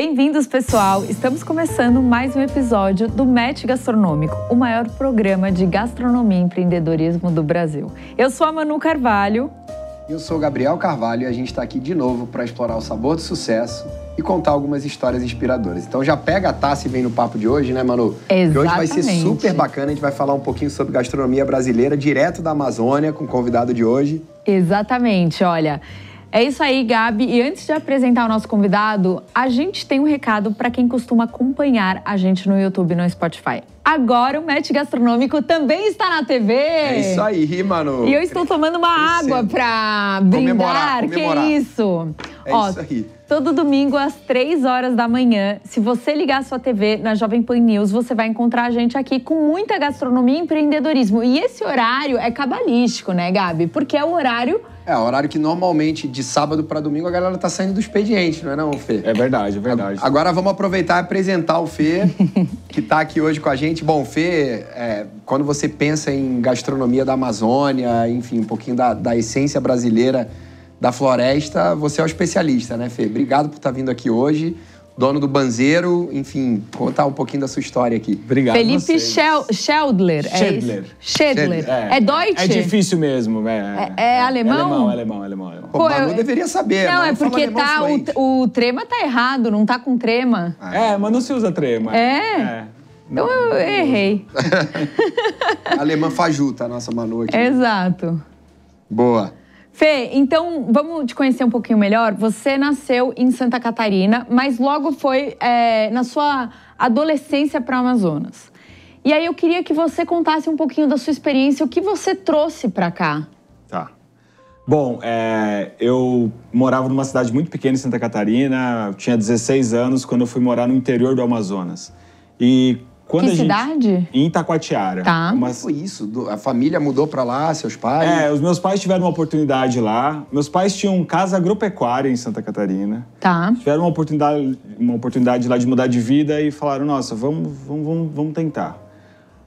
Bem-vindos, pessoal! Estamos começando mais um episódio do Match Gastronômico, o maior programa de gastronomia e empreendedorismo do Brasil. Eu sou a Manu Carvalho. Eu sou Gabriel Carvalho e a gente está aqui de novo para explorar o sabor do sucesso e contar algumas histórias inspiradoras. Então já pega a taça e vem no papo de hoje, né, Manu? Exatamente. Que hoje vai ser super bacana, a gente vai falar um pouquinho sobre gastronomia brasileira direto da Amazônia com o convidado de hoje. Exatamente, olha... É isso aí, Gabi. E antes de apresentar o nosso convidado, a gente tem um recado para quem costuma acompanhar a gente no YouTube e no Spotify. Agora o Match Gastronômico também está na TV. É isso aí, mano. E eu estou tomando uma água para brindar. Comemorar, comemorar. Que isso? É Ó, isso aí. Todo domingo às 3 horas da manhã, se você ligar sua TV na Jovem Pan News, você vai encontrar a gente aqui com muita gastronomia e empreendedorismo. E esse horário é cabalístico, né, Gabi? Porque é o horário é, horário que normalmente de sábado para domingo a galera tá saindo do expediente, não é não, Fê? É verdade, é verdade. Agora vamos aproveitar e apresentar o Fê, que tá aqui hoje com a gente. Bom, Fê, é, quando você pensa em gastronomia da Amazônia, enfim, um pouquinho da, da essência brasileira da floresta, você é o especialista, né, Fê? Obrigado por estar tá vindo aqui hoje. Dono do Banzeiro, enfim, contar um pouquinho da sua história aqui. Obrigado. Felipe Scheldler. Scheldler. Schedler. É Schedler. É, é É difícil mesmo. É, é, é, é, é alemão? alemão, é alemão, alemão. Pô, eu... deveria saber. Não, é porque tá, o, o, trema tá errado, não tá com trema. é, mas não se usa trema. é. Então eu errei. Alemã fajuta, a nossa Manu aqui. Exato. Boa. Fê, então vamos te conhecer um pouquinho melhor. Você nasceu em Santa Catarina, mas logo foi é, na sua adolescência para Amazonas. E aí eu queria que você contasse um pouquinho da sua experiência, o que você trouxe para cá. Tá. Bom, é, eu morava numa cidade muito pequena em Santa Catarina, tinha 16 anos quando eu fui morar no interior do Amazonas. E quando que cidade? Gente, em Itacoatiara. Tá. foi isso? A família mudou para lá, seus pais? É, os meus pais tiveram uma oportunidade lá. Meus pais tinham casa agropecuária em Santa Catarina. Tá. Tiveram uma oportunidade, uma oportunidade lá de mudar de vida e falaram, nossa, vamos, vamos, vamos, vamos tentar.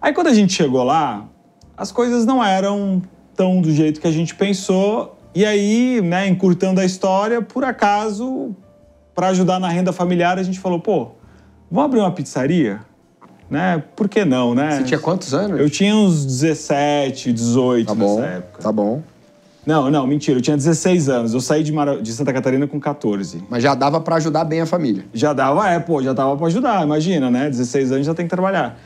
Aí quando a gente chegou lá, as coisas não eram tão do jeito que a gente pensou. E aí, né, encurtando a história, por acaso, para ajudar na renda familiar, a gente falou, pô, vamos abrir uma pizzaria? né? Por que não, né? Você tinha quantos anos? Eu tinha uns 17, 18 tá bom, nessa época. Tá bom. Não, não, mentira. Eu tinha 16 anos. Eu saí de, Mara... de Santa Catarina com 14. Mas já dava para ajudar bem a família. Já dava, é, pô, já dava para ajudar, imagina, né? 16 anos já tem que trabalhar.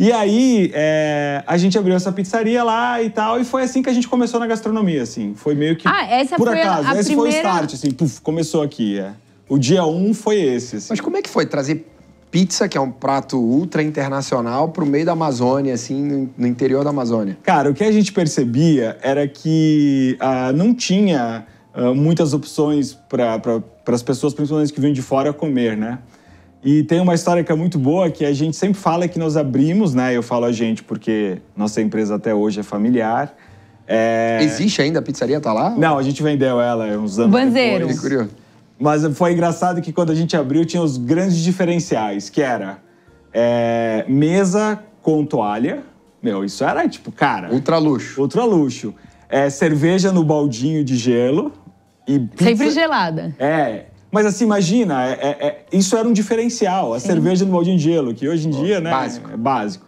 E aí, é, a gente abriu essa pizzaria lá e tal, e foi assim que a gente começou na gastronomia, assim. Foi meio que. Ah, essa por foi acaso. A, a esse primeira... foi o start, assim, puf, começou aqui. É. O dia um foi esse. Assim. Mas como é que foi trazer pizza, que é um prato ultra internacional, para o meio da Amazônia, assim, no interior da Amazônia? Cara, o que a gente percebia era que ah, não tinha ah, muitas opções para pra, as pessoas, principalmente que vêm de fora, comer, né? E tem uma história que é muito boa, que a gente sempre fala que nós abrimos, né? Eu falo a gente porque nossa empresa até hoje é familiar. É... Existe ainda? A pizzaria tá lá? Não, a gente vendeu ela uns anos Banzeiros. depois. Banzeiros. Mas foi engraçado que quando a gente abriu tinha os grandes diferenciais, que era é, mesa com toalha. Meu, isso era tipo, cara. Ultra luxo. Ultra luxo. É, cerveja no baldinho de gelo. E pizza. Sempre gelada. É. Mas assim, imagina, é, é, é isso era um diferencial, a Sim. cerveja no baldinho de gelo, que hoje em dia, né? Básico. É básico.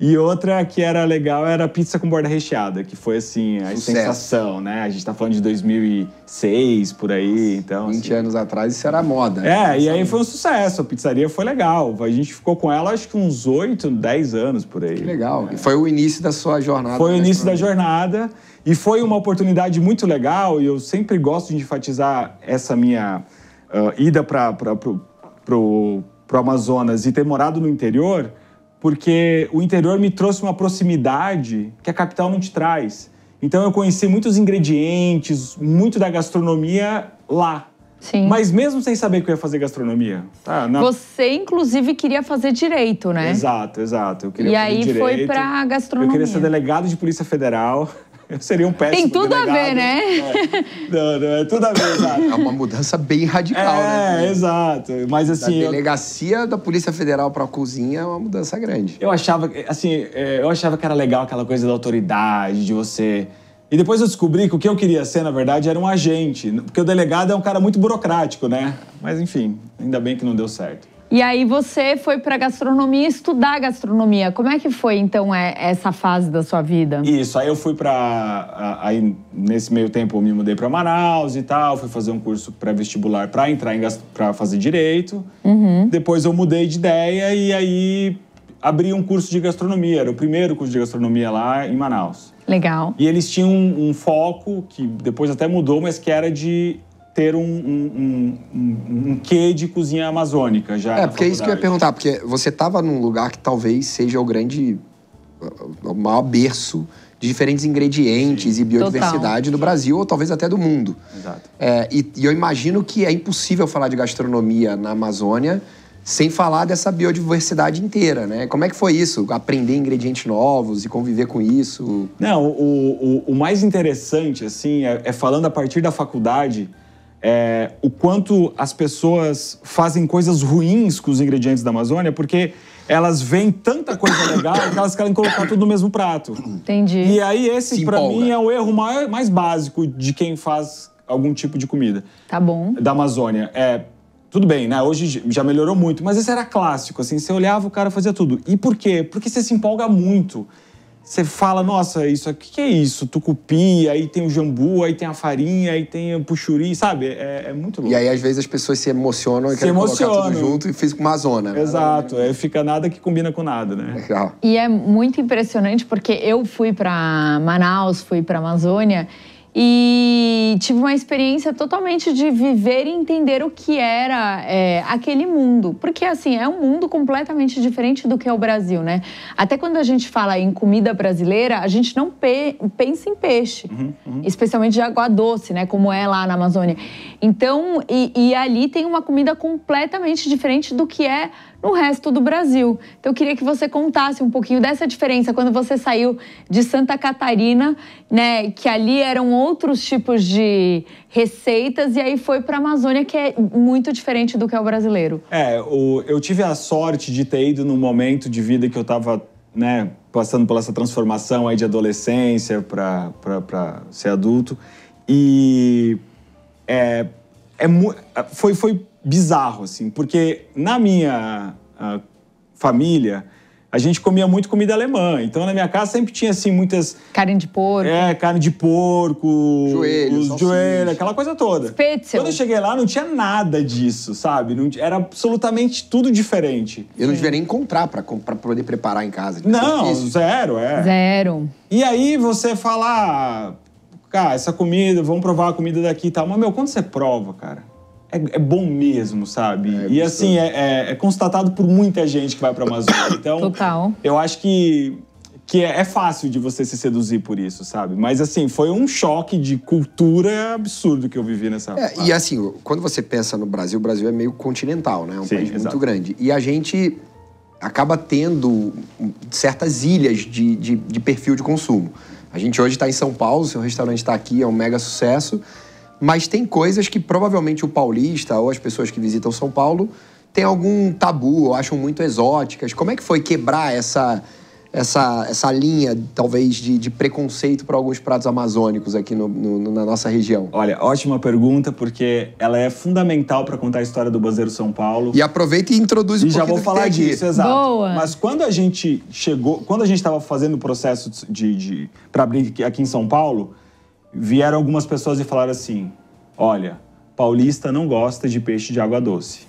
E outra que era legal era a pizza com borda recheada, que foi assim, a Sucesso. sensação, né? A gente tá falando de 2006 por aí, então. 20 assim... anos atrás isso era moda. É, né? É, e aí foi um sucesso. A pizzaria foi legal. A gente ficou com ela acho que uns 8, 10 anos por aí. Que legal. E foi o início da sua jornada. Foi o né, início da jornada. E foi uma oportunidade muito legal, e eu sempre gosto de enfatizar essa minha uh, ida para o Amazonas e ter morado no interior porque o interior me trouxe uma proximidade que a capital não te traz. Então eu conheci muitos ingredientes, muito da gastronomia lá. Sim. Mas mesmo sem saber que eu ia fazer gastronomia. Tá, na... Você, inclusive, queria fazer direito, né? Exato, exato. Eu queria e fazer aí direito. foi pra gastronomia. Eu queria ser delegado de Polícia Federal. Eu seria um péssimo Tem tudo delegado. a ver, né? É. Não, não, é tudo a ver, exato. É uma mudança bem radical, é, né? É, exato. Mas assim... A delegacia eu... da Polícia Federal para a cozinha é uma mudança grande. Eu achava, assim, é, eu achava que era legal aquela coisa da autoridade, de você... E depois eu descobri que o que eu queria ser, na verdade, era um agente. Porque o delegado é um cara muito burocrático, né? Mas enfim, ainda bem que não deu certo. E aí você foi para gastronomia estudar gastronomia. Como é que foi então é, essa fase da sua vida? Isso, aí eu fui para aí nesse meio tempo eu me mudei para Manaus e tal, fui fazer um curso pré-vestibular para entrar em para fazer direito. Uhum. Depois eu mudei de ideia e aí abri um curso de gastronomia, era o primeiro curso de gastronomia lá em Manaus. Legal. E eles tinham um, um foco que depois até mudou, mas que era de ter um, um, um, um quê de cozinha amazônica já. É, porque é isso que eu ia perguntar, porque você estava num lugar que talvez seja o grande, o maior berço de diferentes ingredientes Sim. e biodiversidade Total. do Brasil, ou talvez até do mundo. Exato. É, e, e eu imagino que é impossível falar de gastronomia na Amazônia sem falar dessa biodiversidade inteira, né? Como é que foi isso? Aprender ingredientes novos e conviver com isso? Não, o, o, o mais interessante, assim, é, é falando a partir da faculdade, é, o quanto as pessoas fazem coisas ruins com os ingredientes da Amazônia, porque elas veem tanta coisa legal que elas querem colocar tudo no mesmo prato. Entendi. E aí esse, para mim, é o erro mais, mais básico de quem faz algum tipo de comida. Tá bom. Da Amazônia. É, tudo bem, né? Hoje já melhorou muito, mas esse era clássico, assim, você olhava, o cara fazia tudo. E por quê? Porque você se empolga muito você fala, nossa, isso aqui que é isso? Tucupi, aí tem o jambu, aí tem a farinha, aí tem o puxuri, sabe? É, é, é muito louco. E aí, às vezes, as pessoas se emocionam e se querem emocionam. colocar tudo junto e fica uma zona. Né? Exato, é, fica nada que combina com nada, né? Legal. E é muito impressionante porque eu fui para Manaus, fui para Amazônia e tive uma experiência totalmente de viver e entender o que era é, aquele mundo. Porque, assim, é um mundo completamente diferente do que é o Brasil, né? Até quando a gente fala em comida brasileira, a gente não pe pensa em peixe, uhum, uhum. especialmente de água doce, né? Como é lá na Amazônia. Então, e, e ali tem uma comida completamente diferente do que é no resto do Brasil. Então, eu queria que você contasse um pouquinho dessa diferença quando você saiu de Santa Catarina, né, que ali eram outros tipos de receitas, e aí foi para a Amazônia, que é muito diferente do que é o brasileiro. É, o, eu tive a sorte de ter ido num momento de vida que eu estava né, passando por essa transformação aí de adolescência para ser adulto. E é, é ah, foi, foi bizarro, assim, porque na minha ah, família, a gente comia muito comida alemã. Então, na minha casa sempre tinha, assim, muitas... Carne de porco. É, carne de porco. Joelhos. Os joelhos aquela coisa toda. Spitzel. Quando eu cheguei lá, não tinha nada disso, sabe? Não, era absolutamente tudo diferente. Eu não devia é. nem encontrar pra, pra poder preparar em casa. Tipo, não, zero, é. Zero. E aí, você falar ah, cara, essa comida, vamos provar a comida daqui e tal. Mas, meu, quando você prova, cara, é, é bom mesmo, sabe? É, e assim, é, é, é, constatado por muita gente que vai pra Amazônia. Então, Total. eu acho que, que é, é, fácil de você se seduzir por isso, sabe? Mas assim, foi um choque de cultura absurdo que eu vivi nessa. É, e assim, quando você pensa no Brasil, o Brasil é meio continental, né? É um Sim, país exato. muito grande. E a gente acaba tendo certas ilhas de, de, de perfil de consumo. A gente hoje está em São Paulo, seu restaurante está aqui, é um mega sucesso, mas tem coisas que provavelmente o paulista ou as pessoas que visitam São Paulo têm algum tabu ou acham muito exóticas. Como é que foi quebrar essa essa, essa linha, talvez, de, de preconceito para alguns pratos amazônicos aqui no, no, na nossa região? Olha, ótima pergunta, porque ela é fundamental para contar a história do Banzeiro São Paulo. E aproveita e introduz um e já vou falar disso, aqui. exato. Boa. Mas quando a gente chegou, quando a gente estava fazendo o processo de, de para abrir aqui em São Paulo, vieram algumas pessoas e falaram assim: olha, paulista não gosta de peixe de água doce.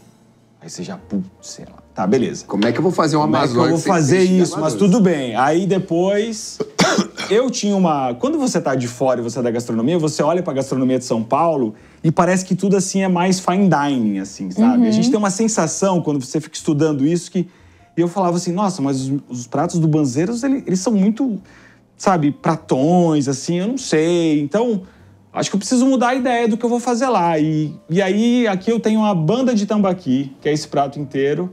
Aí você já, putz, sei lá Tá, beleza. Como é que eu vou fazer uma Como É que eu vou fazer isso, mas tudo bem. Aí depois. Eu tinha uma. Quando você tá de fora e você é da gastronomia, você olha pra gastronomia de São Paulo e parece que tudo assim é mais fine dining, assim, sabe? Uhum. A gente uhum. tem uma sensação quando você fica estudando isso que. E eu falava assim, nossa, mas os, os pratos do Banzeiros, eles, eles são muito, sabe, pratões, assim, eu não sei. Então, acho que eu preciso mudar a ideia do que eu vou fazer lá. E, e aí, aqui eu tenho uma banda de tambaqui, que é esse prato inteiro.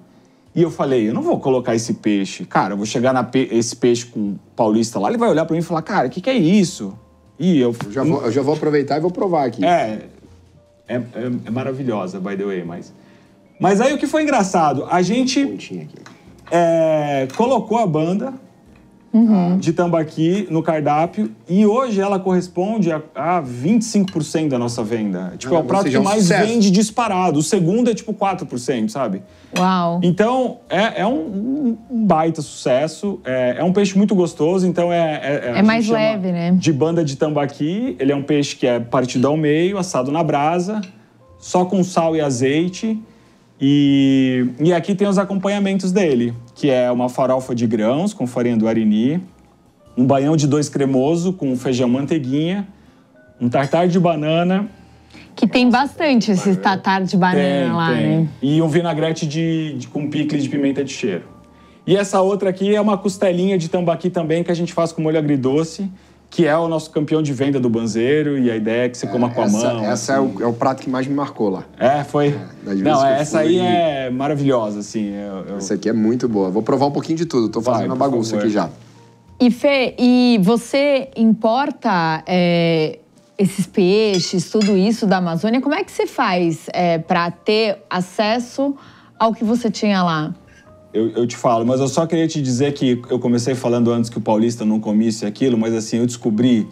E eu falei, eu não vou colocar esse peixe. Cara, eu vou chegar na pe esse peixe com o paulista lá, ele vai olhar para mim e falar, cara, o que, que é isso? E eu... já, vou, eu já vou aproveitar e vou provar aqui. É, é, é, é, maravilhosa, by the way, mas... Mas aí o que foi engraçado, a gente é, colocou a banda uhum. de tambaqui no cardápio e hoje ela corresponde a, a 25% da nossa venda. Tipo, ah, é o prato que é mais sucesso. vende disparado. O segundo é tipo 4%, sabe? Uau! Então, é, é um, um, baita sucesso. É, é, um peixe muito gostoso, então é... É, é, é mais leve, né? De banda de tambaqui. Ele é um peixe que é partido ao meio, assado na brasa, só com sal e azeite e, e aqui tem os acompanhamentos dele, que é uma farofa de grãos com farinha do arini, um baião de dois cremoso com feijão manteiguinha, um tartar de banana. Que tem bastante esse tartar de banana tem, lá, tem. né? E um vinagrete de, de, com picles de pimenta de cheiro. E essa outra aqui é uma costelinha de tambaqui também que a gente faz com molho agridoce que é o nosso campeão de venda do banzeiro, e a ideia é que você é, coma com essa, a mão. Essa assim. é, o, assim. é o prato que mais me marcou lá. É, foi. É, não, é, essa fui... aí é maravilhosa, assim. Eu, eu... Essa aqui é muito boa. Vou provar um pouquinho de tudo, tô fazendo Vai, uma bagunça favor. aqui já. E Fê, e você importa é, esses peixes, tudo isso da Amazônia? Como é que você faz é, para ter acesso ao que você tinha lá? eu, eu, te falo, mas eu só queria te dizer que eu comecei falando antes que o paulista não comisse aquilo, mas assim, eu descobri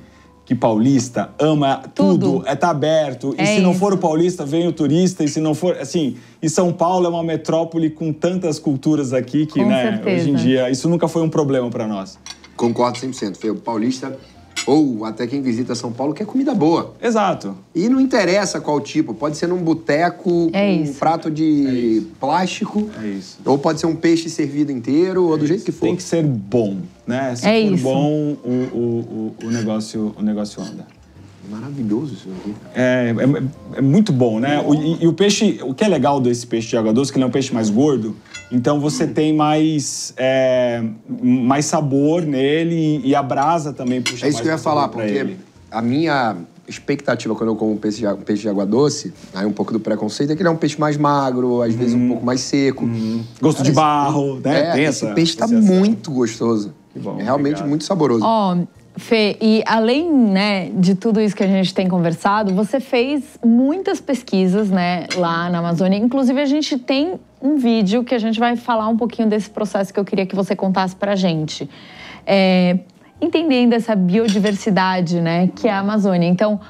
que paulista ama tudo, tudo é tá aberto. É e se isso. não for o paulista, vem o turista. E se não for, assim, e São Paulo é uma metrópole com tantas culturas aqui que, com né, certeza. hoje em dia, isso nunca foi um problema para nós. Concordo 100%. Foi o paulista show até quem visita São Paulo quer é comida boa. Exato. E não interessa qual tipo. Pode ser num boteco, é um prato de é plástico. É isso. Ou pode ser um peixe servido inteiro, é ou do é jeito que for. Tem que ser bom, né? Se é for isso. bom, o, o, o, o, negócio, o negócio anda. Maravilhoso isso aqui. É, é, é muito bom, né? O, e, e o peixe, o que é legal desse peixe de água doce, que ele é um peixe mais gordo, então você tem mais, é, mais sabor nele e a brasa também puxa É isso que eu ia falar, porque ele. a minha expectativa quando eu como um peixe, de, um peixe de água doce, aí um pouco do preconceito, é que ele é um peixe mais magro, às uhum. vezes um pouco mais seco. Uhum. Gosto de barro, né? É, esse peixe tá muito gostoso. Bom, é realmente obrigado. muito saboroso. Ó, oh, Fê, e além né, de tudo isso que a gente tem conversado, você fez muitas pesquisas né, lá na Amazônia. Inclusive, a gente tem um vídeo que a gente vai falar um pouquinho desse processo que eu queria que você contasse para a gente. É, entendendo essa biodiversidade né, que é a Amazônia. Então,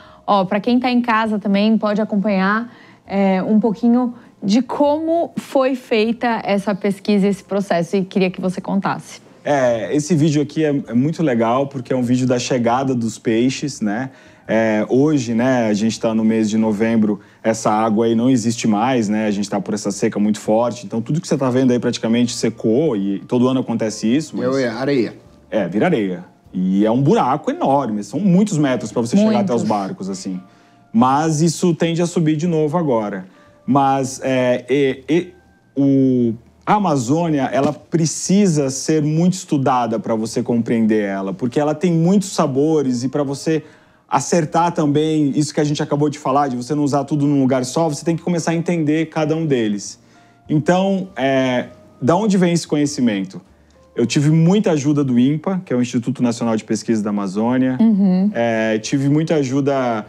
para quem está em casa também pode acompanhar é, um pouquinho de como foi feita essa pesquisa, esse processo, e queria que você contasse. É, esse vídeo aqui é, é, muito legal porque é um vídeo da chegada dos peixes, né? É, hoje, né, a gente está no mês de novembro, essa água aí não existe mais, né? A gente está por essa seca muito forte, então tudo que você está vendo aí praticamente secou e todo ano acontece isso. Mas... É areia. É, vira areia. E é um buraco enorme, são muitos metros para você muitos. chegar até os barcos, assim. Mas isso tende a subir de novo agora. Mas é, e, e, o a Amazônia, ela precisa ser muito estudada para você compreender ela, porque ela tem muitos sabores e para você acertar também isso que a gente acabou de falar, de você não usar tudo num lugar só, você tem que começar a entender cada um deles. Então, é, da onde vem esse conhecimento? Eu tive muita ajuda do INPA, que é o Instituto Nacional de Pesquisa da Amazônia. Uhum. É, tive muita ajuda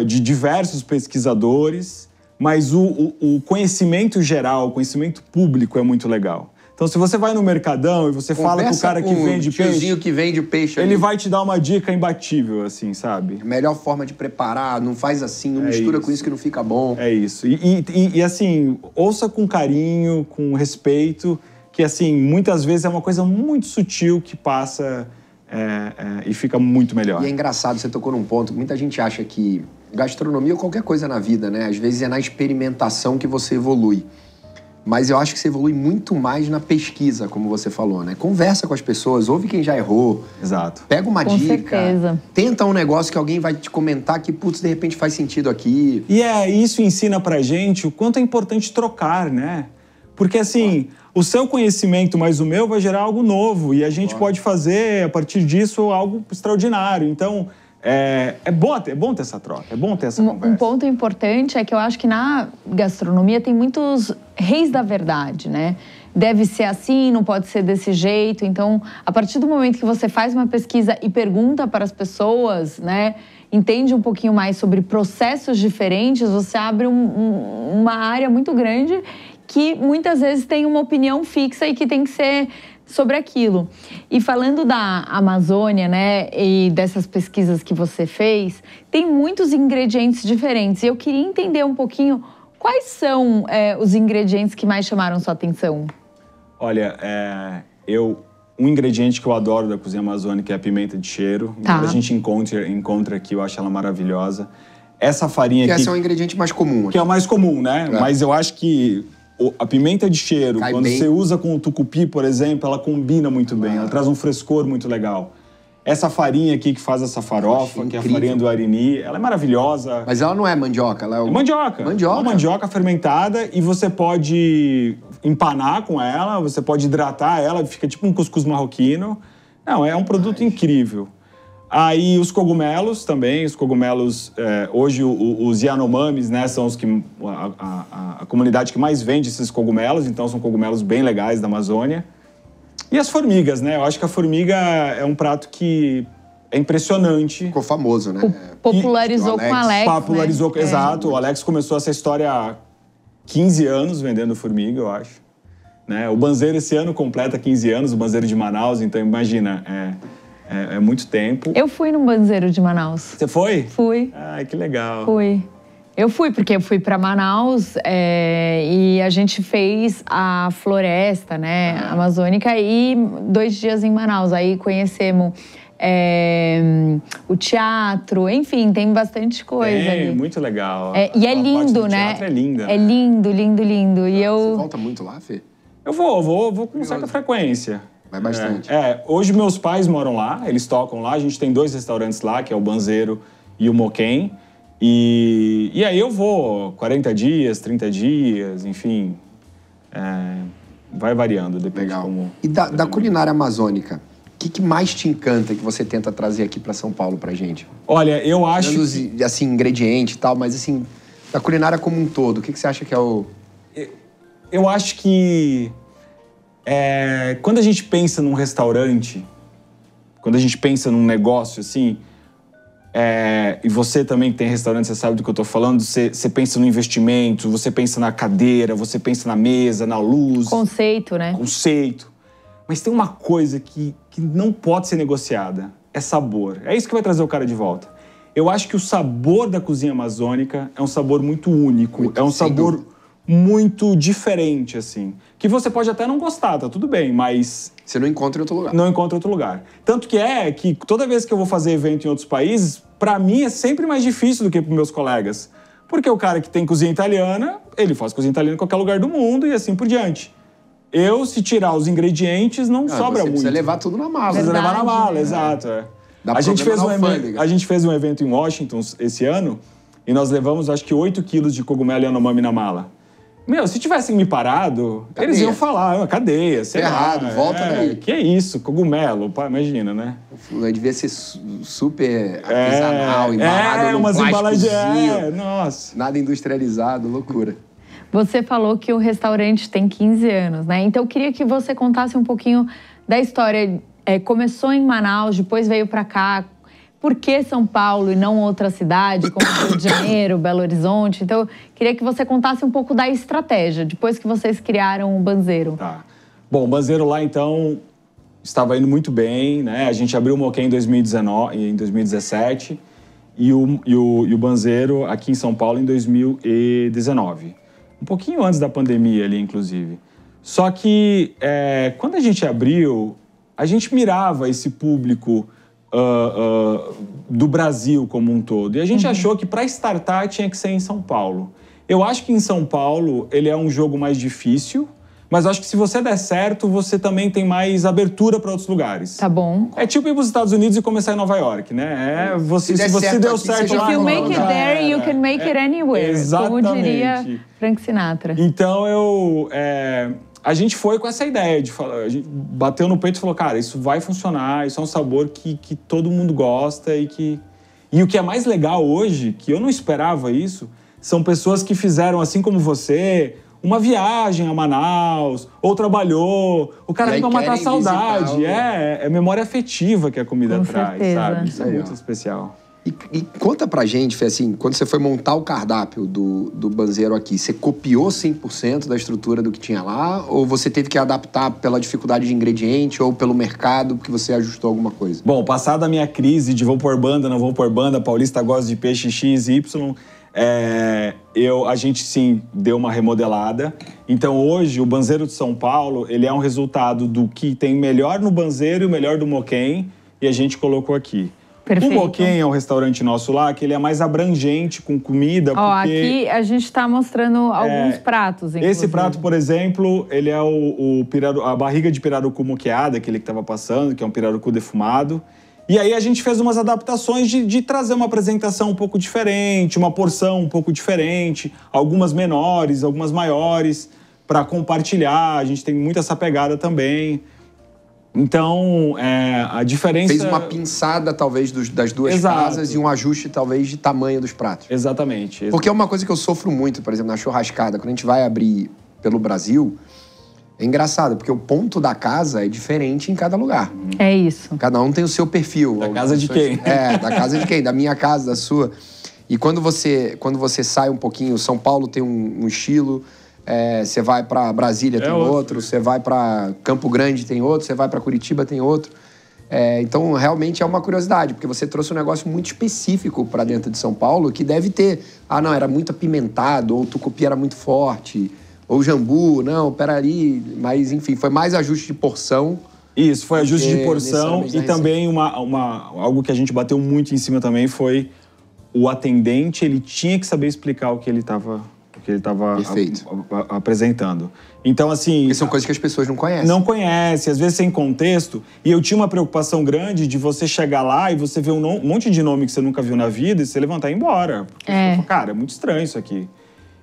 uh, de diversos pesquisadores mas o, o, o conhecimento geral, o conhecimento público é muito legal. Então, se você vai no mercadão e você Conversa fala com o cara que vende peixe. que vende peixe. Ele ali. vai te dar uma dica imbatível, assim, sabe? É melhor forma de preparar, não faz assim, não é mistura isso. com isso que não fica bom. É isso. E, e, e, assim, ouça com carinho, com respeito, que assim, muitas vezes é uma coisa muito sutil que passa é, é, e fica muito melhor. E é engraçado, você tocou num ponto que muita gente acha que gastronomia ou qualquer coisa na vida, né? Às vezes é na experimentação que você evolui. Mas eu acho que você evolui muito mais na pesquisa, como você falou, né? Conversa com as pessoas, ouve quem já errou. Exato. Pega uma com dica. Certeza. Tenta um negócio que alguém vai te comentar que, putz, de repente faz sentido aqui. E é, isso ensina pra gente o quanto é importante trocar, né? Porque assim, o seu conhecimento mais o meu vai gerar algo novo. E a gente pode fazer, a partir disso, algo extraordinário. Então é, é, bom, é bom ter essa troca, é bom ter essa um, conversa. Um ponto importante é que eu acho que na gastronomia tem muitos reis da verdade, né? Deve ser assim, não pode ser desse jeito. Então, a partir do momento que você faz uma pesquisa e pergunta para as pessoas, né? Entende um pouquinho mais sobre processos diferentes, você abre um, um, uma área muito grande que muitas vezes tem uma opinião fixa e que tem que ser sobre aquilo. E falando da Amazônia, né, e dessas pesquisas que você fez, tem muitos ingredientes diferentes. e Eu queria entender um pouquinho quais são é, os ingredientes que mais chamaram sua atenção. Olha, é, eu um ingrediente que eu adoro da cozinha amazônica é a pimenta de cheiro. Tá. a gente encontra, encontra aqui, eu acho ela maravilhosa. Essa farinha que aqui... Que é o ingrediente mais comum. Que é o assim. mais comum, né? É. Mas eu acho que a pimenta de cheiro, Cai quando bem. você usa com o tucupi, por exemplo, ela combina muito bem, ela ah. traz um frescor muito legal. Essa farinha aqui que faz essa farofa, que é a farinha do arini, ela é maravilhosa. Mas ela não é mandioca, ela é, o... é mandioca. Mandioca. É uma mandioca fermentada e você pode empanar com ela, você pode hidratar ela, fica tipo um cuscuz marroquino. Não, é um produto Ai. incrível. Aí os cogumelos também, os cogumelos, é, hoje os Yanomamis, né, são os que, a, a, a, comunidade que mais vende esses cogumelos, então são cogumelos bem legais da Amazônia. E as formigas, né, eu acho que a formiga é um prato que é impressionante. Ficou famoso, né? popularizou o Alex, com o Alex, né? Popularizou, né? exato, é. o Alex começou essa história há 15 anos vendendo formiga, eu acho. Né? O Banzeiro esse ano completa 15 anos, o Banzeiro de Manaus, então imagina, é é, é muito tempo. Eu fui no banzeiro de Manaus. Você foi? Fui. Ai, que legal. Fui. Eu fui, porque eu fui para Manaus é, e a gente fez a floresta né, ah. amazônica e dois dias em Manaus. Aí conhecemos é, o teatro, enfim, tem bastante coisa. É, muito legal. É, e é lindo, né? é linda. É né? lindo, lindo, lindo. Ah, e eu... Você volta muito lá, Fê? Eu vou, vou, vou com certa frequência. Vai bastante. É, é, hoje meus pais moram lá, eles tocam lá. A gente tem dois restaurantes lá, que é o Banzeiro e o Moquém. E, e aí eu vou 40 dias, 30 dias, enfim. É, vai variando, depende Legal. como... E da, da culinária amazônica, o que, que, mais te encanta que você tenta trazer aqui para São Paulo pra gente? Olha, eu acho... Menos, assim, ingrediente e tal, mas assim, da culinária como um todo, o que, que você acha que é o... eu acho que é, quando a gente pensa num restaurante, quando a gente pensa num negócio assim, é, e você também que tem restaurante, você sabe do que eu estou falando, você, você, pensa no investimento, você pensa na cadeira, você pensa na mesa, na luz. Conceito, né? Conceito. Mas tem uma coisa que, que não pode ser negociada: é sabor. É isso que vai trazer o cara de volta. Eu acho que o sabor da cozinha amazônica é um sabor muito único, muito é um sabor. Dúvida muito diferente, assim. Que você pode até não gostar, tá tudo bem, mas. Você não encontra em outro lugar. Não encontra em outro lugar. Tanto que é que toda vez que eu vou fazer evento em outros países, para mim é sempre mais difícil do que para meus colegas. Porque o cara que tem cozinha italiana, ele faz cozinha italiana em qualquer lugar do mundo e assim por diante. Eu, se tirar os ingredientes, não, ah, sobra você muito. Você levar tudo na mala. Verdade, levar na mala, né? exato. É. A, gente fez um evento, a gente fez um evento em Washington esse ano e nós levamos, acho que, 8 quilos de cogumelo Yanomami na mala. Meu, se tivessem me parado, cadeia. eles iam falar, ah, cadeia, sei Errado, lá, é, volta é, daí. Que é isso, cogumelo, pá, imagina, né? Devia ser super artesanal, é, embalado é, umas embalagens, é, nossa. Nada industrializado, loucura. Você falou que o restaurante tem 15 anos, né? Então eu queria que você contasse um pouquinho da história. É, começou em Manaus, depois veio para cá por que São Paulo e não outra cidade, como Rio de Janeiro, Belo Horizonte? Então, eu queria que você contasse um pouco da estratégia, depois que vocês criaram o Banzeiro. Tá. Bom, o Banzeiro lá, então, estava indo muito bem, né? A gente abriu o Moquém em, 2019, em 2017 e o, e, o, e o Banzeiro aqui em São Paulo em 2019. Um pouquinho antes da pandemia ali, inclusive. Só que é, quando a gente abriu, a gente mirava esse público uh, uh, do Brasil como um todo. E a gente uhum. achou que para startar tinha que ser em São Paulo. Eu acho que em São Paulo ele é um jogo mais difícil, mas acho que se você der certo, você também tem mais abertura para outros lugares. Tá bom. É tipo ir para os Estados Unidos e começar em Nova York, né? É, você, se, se você certo, deu certo lá... If you make it there, you é, can make é. it anywhere. Exatamente. Como diria Frank Sinatra. Então eu... É a gente foi com essa ideia de falar, a gente bateu no peito e falou, cara, isso vai funcionar, isso é um sabor que, que todo mundo gosta e que. E o que é mais legal hoje, que eu não esperava isso, são pessoas que fizeram, assim como você, uma viagem a Manaus, ou trabalhou, o cara vem pra matar saudade. Visitar, é, é memória afetiva que a comida com traz, certeza. sabe? Isso é muito especial. E, e conta pra gente, foi assim, quando você foi montar o cardápio do, do Banzeiro aqui, você copiou 100% da estrutura do que tinha lá? Ou você teve que adaptar pela dificuldade de ingrediente ou pelo mercado, porque você ajustou alguma coisa? Bom, passada a minha crise de vou por banda, não vou por banda, paulista gosta de peixe X e Y, é, eu, a gente sim deu uma remodelada. Então hoje o Banzeiro de São Paulo ele é um resultado do que tem melhor no Banzeiro e o melhor do Moquém e a gente colocou aqui. Perfeito. O Boquen é o restaurante nosso lá, que ele é mais abrangente com comida. Ó, aqui a gente está mostrando alguns é, pratos. Inclusive. Esse prato, por exemplo, ele é o, o piraru, a barriga de pirarucu moqueada, aquele que estava passando, que é um pirarucu defumado. E aí a gente fez umas adaptações de, de, trazer uma apresentação um pouco diferente, uma porção um pouco diferente, algumas menores, algumas maiores, para compartilhar. A gente tem muito essa pegada também. Então, é, a diferença. Fez uma pinçada, talvez, dos, das duas Exato. casas e um ajuste, talvez, de tamanho dos pratos. Exatamente. Porque é uma coisa que eu sofro muito, por exemplo, na churrascada. Quando a gente vai abrir pelo Brasil, é engraçado, porque o ponto da casa é diferente em cada lugar. É isso. Cada um tem o seu perfil. Da casa de quem? É, da casa de quem? Da minha casa, da sua. E quando você, quando você sai um pouquinho, São Paulo tem um, um estilo, é, você é, vai para Brasília, é tem outro, você vai para Campo Grande, tem outro, você vai para Curitiba, tem outro. É, então, realmente é uma curiosidade, porque você trouxe um negócio muito específico para dentro de São Paulo que deve ter. Ah, não, era muito apimentado, ou tucupi era muito forte, ou jambu, não, peraí. Mas, enfim, foi mais ajuste de porção. Isso, foi ajuste de porção e também uma, uma, algo que a gente bateu muito em cima também foi o atendente, ele tinha que saber explicar o que ele estava que ele estava apresentando. Então, assim. Porque são coisas que as pessoas não conhecem. Não conhecem, às vezes sem contexto. E eu tinha uma preocupação grande de você chegar lá e você ver um monte de nome que você nunca viu na vida e você levantar e ir embora. Porque é. Fala, cara, é muito estranho isso aqui.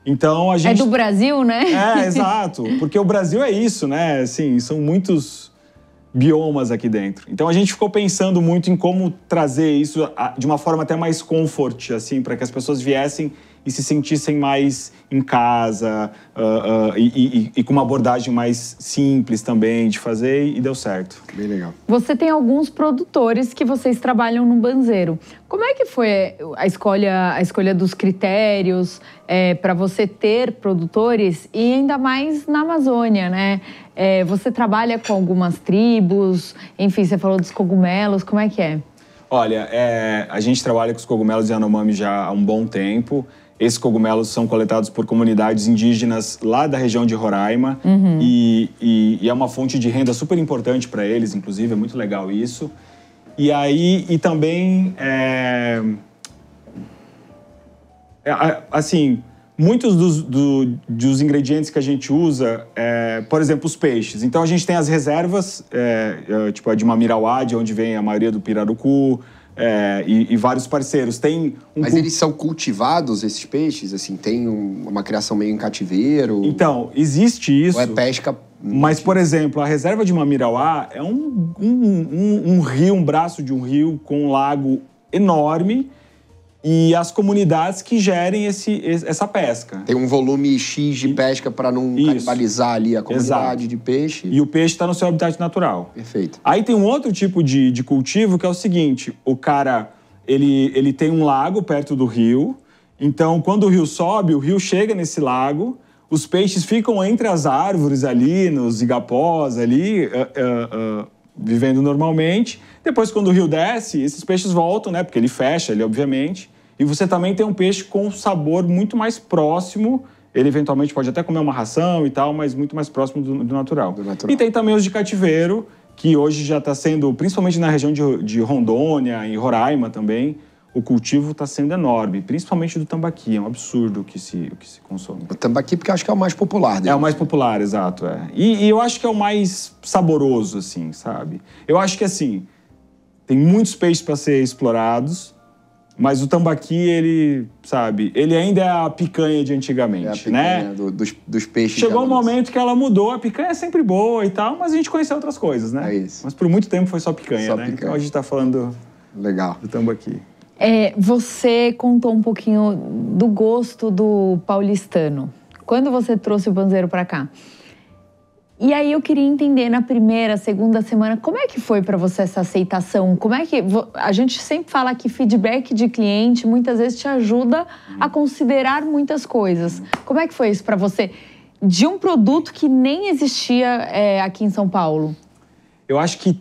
Então a é gente. É do Brasil, né? É, exato. Porque o Brasil é isso, né? Assim, são muitos biomas aqui dentro. Então a gente ficou pensando muito em como trazer isso de uma forma até mais conforte, assim, para que as pessoas viessem e se sentissem mais em casa uh, uh, e, e, e, com uma abordagem mais simples também de fazer e deu certo. Bem legal. Você tem alguns produtores que vocês trabalham no Banzeiro. Como é que foi a escolha, a escolha dos critérios é, para você ter produtores e ainda mais na Amazônia, né? É, você trabalha com algumas tribos, enfim, você falou dos cogumelos, como é que é? Olha, é, a gente trabalha com os cogumelos Anomami já há um bom tempo. Esses cogumelos são coletados por comunidades indígenas lá da região de Roraima uhum. e, e, e, é uma fonte de renda super importante para eles, inclusive, é muito legal isso. E aí, e também, é, é, assim, muitos dos, do, dos ingredientes que a gente usa, é, por exemplo, os peixes. Então a gente tem as reservas, é, é tipo a de Mamirauá, de onde vem a maioria do pirarucu, é, e, e, vários parceiros. Tem um Mas eles são cultivados, esses peixes? Assim, tem um, uma criação meio em cativeiro? Então, existe isso. Ou é pesca... Mas, por exemplo, a reserva de Mamirauá é um, um, um rio, um braço de um rio com um lago enorme e as comunidades que gerem esse, essa pesca. Tem um volume X de pesca para não canibalizar ali a comunidade Exato. de peixe. E o peixe está no seu habitat natural. Perfeito. Aí tem um outro tipo de, de cultivo que é o seguinte: o cara ele, ele tem um lago perto do rio, então quando o rio sobe, o rio chega nesse lago. Os peixes ficam entre as árvores ali, nos igapós ali, uh, uh, uh, vivendo normalmente. Depois, quando o rio desce, esses peixes voltam, né? Porque ele fecha, ele obviamente. E você também tem um peixe com um sabor muito mais próximo. Ele eventualmente pode até comer uma ração e tal, mas muito mais próximo do, do natural. Do natural. E tem também os de cativeiro, que hoje já está sendo, principalmente na região de, de Rondônia e Roraima também, o cultivo está sendo enorme, principalmente do tambaqui. É um absurdo o que se, o que se consome. O tambaqui, porque eu acho que é o mais popular. Dele. É o mais popular, exato. É. E, e, eu acho que é o mais saboroso, assim, sabe? Eu acho que, assim, tem muitos peixes para ser explorados. Mas o tambaqui, ele, sabe, ele ainda é a picanha de antigamente, é a né? picanha né? Do, dos, dos peixes. Chegou um momento que ela mudou, a picanha é sempre boa e tal, mas a gente conheceu outras coisas, né? É isso. Mas por muito tempo foi só picanha, só né? Picanha. Então a gente tá falando Legal. do tambaqui. É, você contou um pouquinho do gosto do paulistano. Quando você trouxe o banzeiro para cá, e aí eu queria entender na primeira, segunda semana, como é que foi para você essa aceitação? Como é que a gente sempre fala que feedback de cliente muitas vezes te ajuda a considerar muitas coisas. Como é que foi isso para você de um produto que nem existia é, aqui em São Paulo? Eu acho que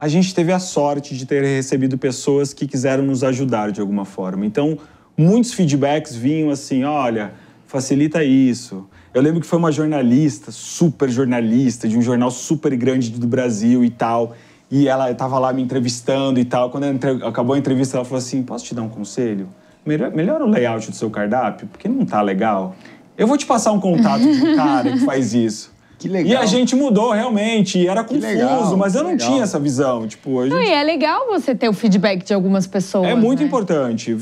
a gente teve a sorte de ter recebido pessoas que quiseram nos ajudar de alguma forma. Então, muitos feedbacks vinham assim, olha, facilita isso eu lembro que foi uma jornalista, super jornalista, de um jornal super grande do Brasil e tal. E ela estava lá me entrevistando e tal. Quando entre... acabou a entrevista, ela falou assim: Posso te dar um conselho? Melhor, melhora o layout do seu cardápio, porque não tá legal. Eu vou te passar um contato de o cara que faz isso. Que legal. E a gente mudou realmente, era confuso, legal, mas eu não legal. tinha essa visão. Tipo, gente... Não, e é legal você ter o feedback de algumas pessoas. É muito né? importante.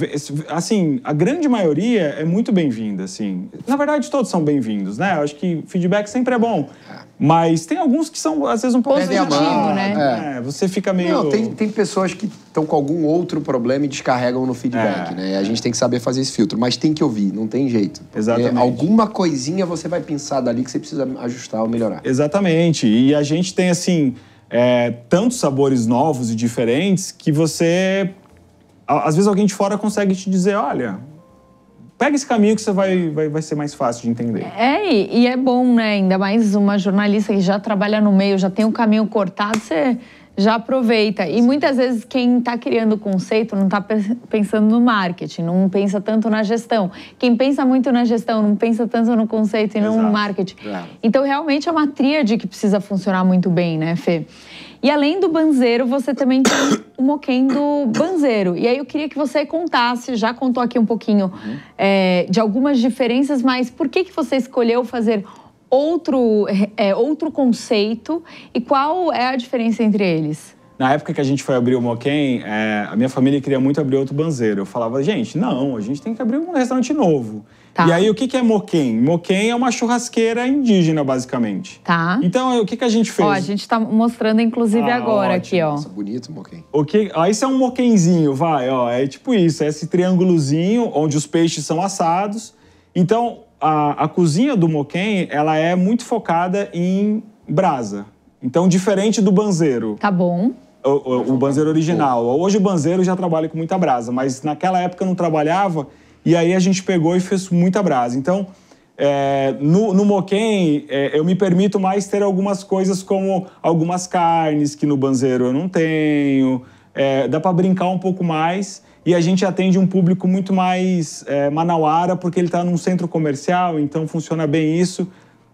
Assim, a grande maioria é muito bem-vinda, assim. Na verdade, todos são bem-vindos, né? Eu acho que feedback sempre é bom. É. Mas tem alguns que são, às vezes, um pouco positivo, né? né? É. É, você fica meio. Não, tem, tem pessoas que estão com algum outro problema e descarregam no feedback, é. né? A gente tem que saber fazer esse filtro, mas tem que ouvir, não tem jeito. É, Exatamente. Alguma coisinha você vai pensar dali que você precisa ajustar ou melhorar. Exatamente. E a gente tem, assim, é, tantos sabores novos e diferentes que você. Às vezes alguém de fora consegue te dizer: olha, pega esse caminho que você vai, vai, vai ser mais fácil de entender. É, e é bom, né? Ainda mais uma jornalista que já trabalha no meio, já tem o um caminho cortado, você já aproveita. E muitas vezes quem está criando o conceito não está pensando no marketing, não pensa tanto na gestão. Quem pensa muito na gestão não pensa tanto no conceito e Exato. não no marketing. Claro. Então realmente é uma tríade que precisa funcionar muito bem, né, Fê? E além do banzeiro, você também tem o moquém do banzeiro. E aí eu queria que você contasse, já contou aqui um pouquinho uhum. é, de algumas diferenças, mas por que, que você escolheu fazer outro, é, outro conceito e qual é a diferença entre eles? Na época que a gente foi abrir o Moquém, é, a minha família queria muito abrir outro banzeiro. Eu falava, gente, não, a gente tem que abrir um restaurante novo. Tá. E aí, o que, é moquém? Moquém é uma churrasqueira indígena, basicamente. Tá. Então, o que, que a gente fez? Ó, a gente está mostrando, inclusive, ah, agora ótimo. aqui, ó. Nossa, bonito moquém. O que... Ah, isso é um moquenzinho, vai, ó. É tipo isso, é esse triângulozinho onde os peixes são assados. Então, a, a cozinha do moquém, ela é muito focada em brasa. Então, diferente do banzeiro. Tá bom. O, o, o banzeiro original. Hoje o banzeiro já trabalha com muita brasa, mas naquela época não trabalhava e aí a gente pegou e fez muita brasa. Então, é, no, no é, eu me permito mais ter algumas coisas como algumas carnes que no Banzeiro eu não tenho. É, dá para brincar um pouco mais. E a gente atende um público muito mais é, manauara, porque ele está num centro comercial, então funciona bem isso.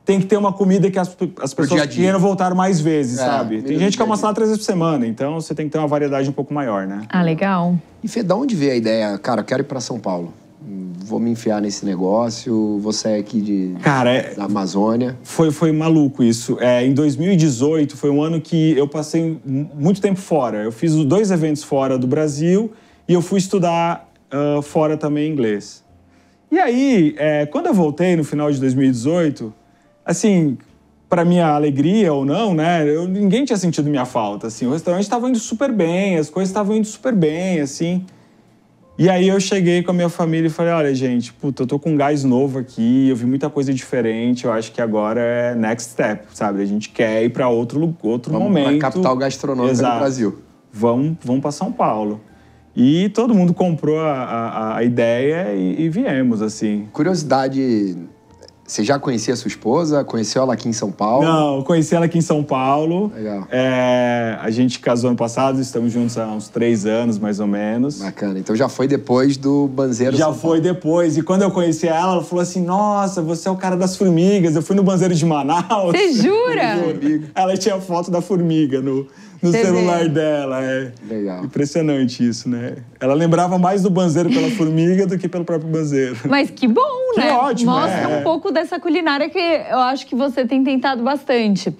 Tem que ter uma comida que as, as pessoas queiram voltar mais vezes, é, sabe? Tem gente que almoça lá três vezes por semana, então você tem que ter uma variedade um pouco maior, né? Ah, legal. E Fê, da onde veio a ideia? Cara, quero ir para São Paulo vou me enfiar nesse negócio, você é aqui de Cara, é, da Amazônia. Foi, foi maluco isso. É, em 2018 foi um ano que eu passei muito tempo fora. Eu fiz dois eventos fora do Brasil e eu fui estudar uh, fora também inglês. E aí, é, quando eu voltei no final de 2018, assim, para minha alegria ou não, né? Eu, ninguém tinha sentido minha falta, assim. O restaurante estava indo super bem, as coisas estavam indo super bem, assim. E aí eu cheguei com a minha família e falei, olha, gente, puta, eu tô com um gás novo aqui, eu vi muita coisa diferente, eu acho que agora é next step, sabe? A gente quer ir para outro, outro vamos momento. Pra capital gastronômica Exato. do Brasil. Vamos, vamos para São Paulo. E todo mundo comprou a, a, a ideia e, e, viemos, assim. Curiosidade você já conhecia a sua esposa? Conheceu ela aqui em São Paulo? Não, conheci ela aqui em São Paulo. Legal. É, a gente casou ano passado, estamos juntos há uns três anos, mais ou menos. Bacana. Então já foi depois do Banzeiro Já São foi Paulo. depois. E quando eu conheci ela, ela falou assim: Nossa, você é o cara das formigas. Eu fui no Banzeiro de Manaus. Você jura? ela tinha foto da formiga no, no celular dela. É Legal. impressionante isso, né? Ela lembrava mais do banzeiro pela formiga do que pelo próprio banzeiro. Mas que bom, que né? Ótimo, Mostra é. um pouco dessa culinária que eu acho que você tem tentado bastante.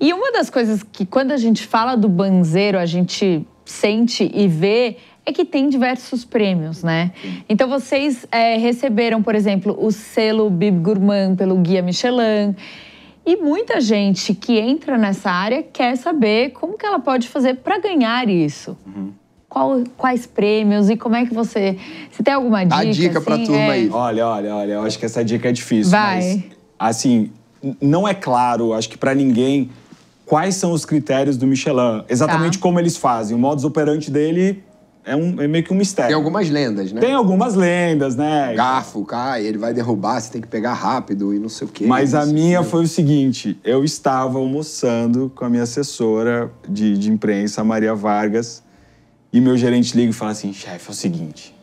E uma das coisas que quando a gente fala do banzeiro, a gente sente e vê é que tem diversos prêmios, né? Então vocês é, receberam, por exemplo, o selo Bib Gourmand pelo Guia Michelin. E muita gente que entra nessa área quer saber como que ela pode fazer para ganhar isso. Uhum. Qual, quais prêmios e como é que você. Você tem alguma dica? A dica assim, a turma é... aí. Olha, olha, olha, eu acho que essa dica é difícil. Vai. Mas, assim, não é claro, acho que para ninguém, quais são os critérios do Michelin. Exatamente tá. como eles fazem. O modus operandi dele é, um, é meio que um mistério. Tem algumas lendas, né? Tem algumas lendas, né? Garfo cai, ele vai derrubar, você tem que pegar rápido e não sei o quê. Mas a minha né? foi o seguinte: eu estava almoçando com a minha assessora de, de imprensa, Maria Vargas, e meu gerente liga e fala assim: chefe, é o seguinte,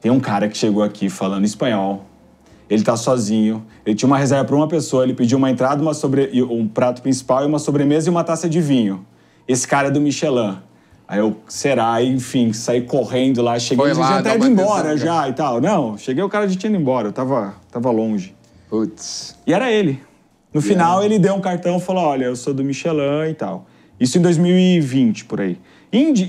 tem um cara que chegou aqui falando espanhol, ele tá sozinho, ele tinha uma reserva para uma pessoa, ele pediu uma entrada, uma sobre... um prato principal e uma sobremesa e uma taça de vinho. Esse cara é do Michelin. Aí eu, será? enfim, saí correndo lá, cheguei, Foi lá, já até ido embora já e tal. Não, cheguei, o cara já tinha ido embora, eu tava, tava longe. Putz. E era ele. No final, ele deu um cartão e falou, olha, eu sou do Michelin e tal. Isso em 2020, por aí.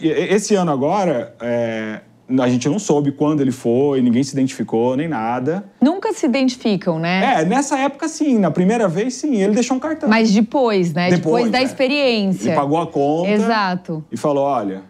Esse ano agora, é, a gente não soube quando ele foi, ninguém se identificou, nem nada. Nunca se identificam, né? É, nessa época sim. Na primeira vez, sim, ele deixou um cartão. Mas depois, né? Depois, Depois da é. experiência. Ele pagou a conta. Exato. E falou: olha.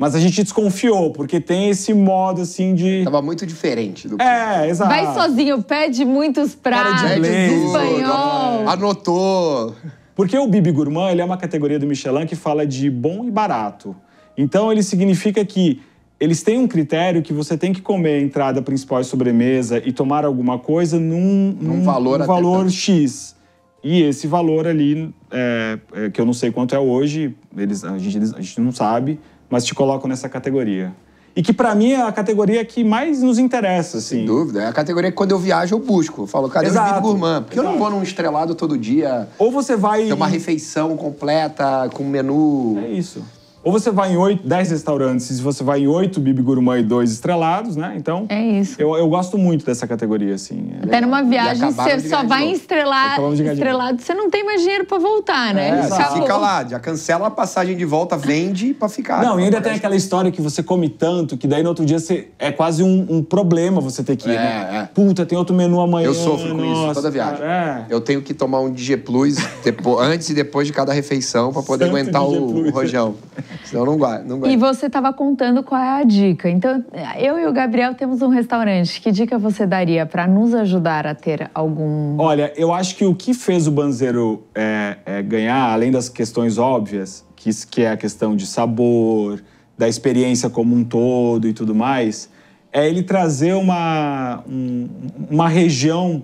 Mas a gente desconfiou, porque tem esse modo assim de. Tava muito diferente do que. É, exato. Vai sozinho, pede muitos pratos, Pede espanhol. Né? Anotou. Porque o Bibi Gourmand ele é uma categoria do Michelin que fala de bom e barato. Então ele significa que eles têm um critério que você tem que comer entrada principal e sobremesa e tomar alguma coisa num, num valor, valor X. E esse valor ali, é, é, que eu não sei quanto é hoje, eles, a, gente, eles, a gente não sabe, mas te colocam nessa categoria. E que para mim é a categoria que mais nos interessa, assim. Sem dúvida. É a categoria que quando eu viajo eu busco. Eu falo, cara eu vi Gourmand? Porque Exato. eu não vou num estrelado todo dia. Ou você vai... Ter uma refeição completa, com menu... É isso. Ou você vai em 8, 10 restaurantes e você vai em 8 Bibi Gourmand e 2 estrelados, né? Então. É isso. Eu, eu gosto muito dessa categoria, assim. É Até numa viagem, você só vai em estrelado, estrelado, você não tem mais dinheiro pra voltar, né? É, fica lá, já cancela a passagem de volta, vende pra ficar. Não, e ainda tem aquela história que você come tanto que daí no outro dia você, é quase um, um problema você ter que ir, é, né? É. Puta, tem outro menu amanhã. Eu sofro com nossa, isso toda viagem. Cara, é. Eu tenho que tomar um DG Plus depois, antes e depois de cada refeição pra poder Santo aguentar o rojão. Senão não vai. Não vai. E você estava contando qual é a dica. Então, eu e o Gabriel temos um restaurante. Que dica você daria para nos ajudar a ter algum. Olha, eu acho que o que fez o Banzeiro é, é, ganhar, além das questões óbvias, que, que é a questão de sabor, da experiência como um todo e tudo mais, é ele trazer uma, um, uma região.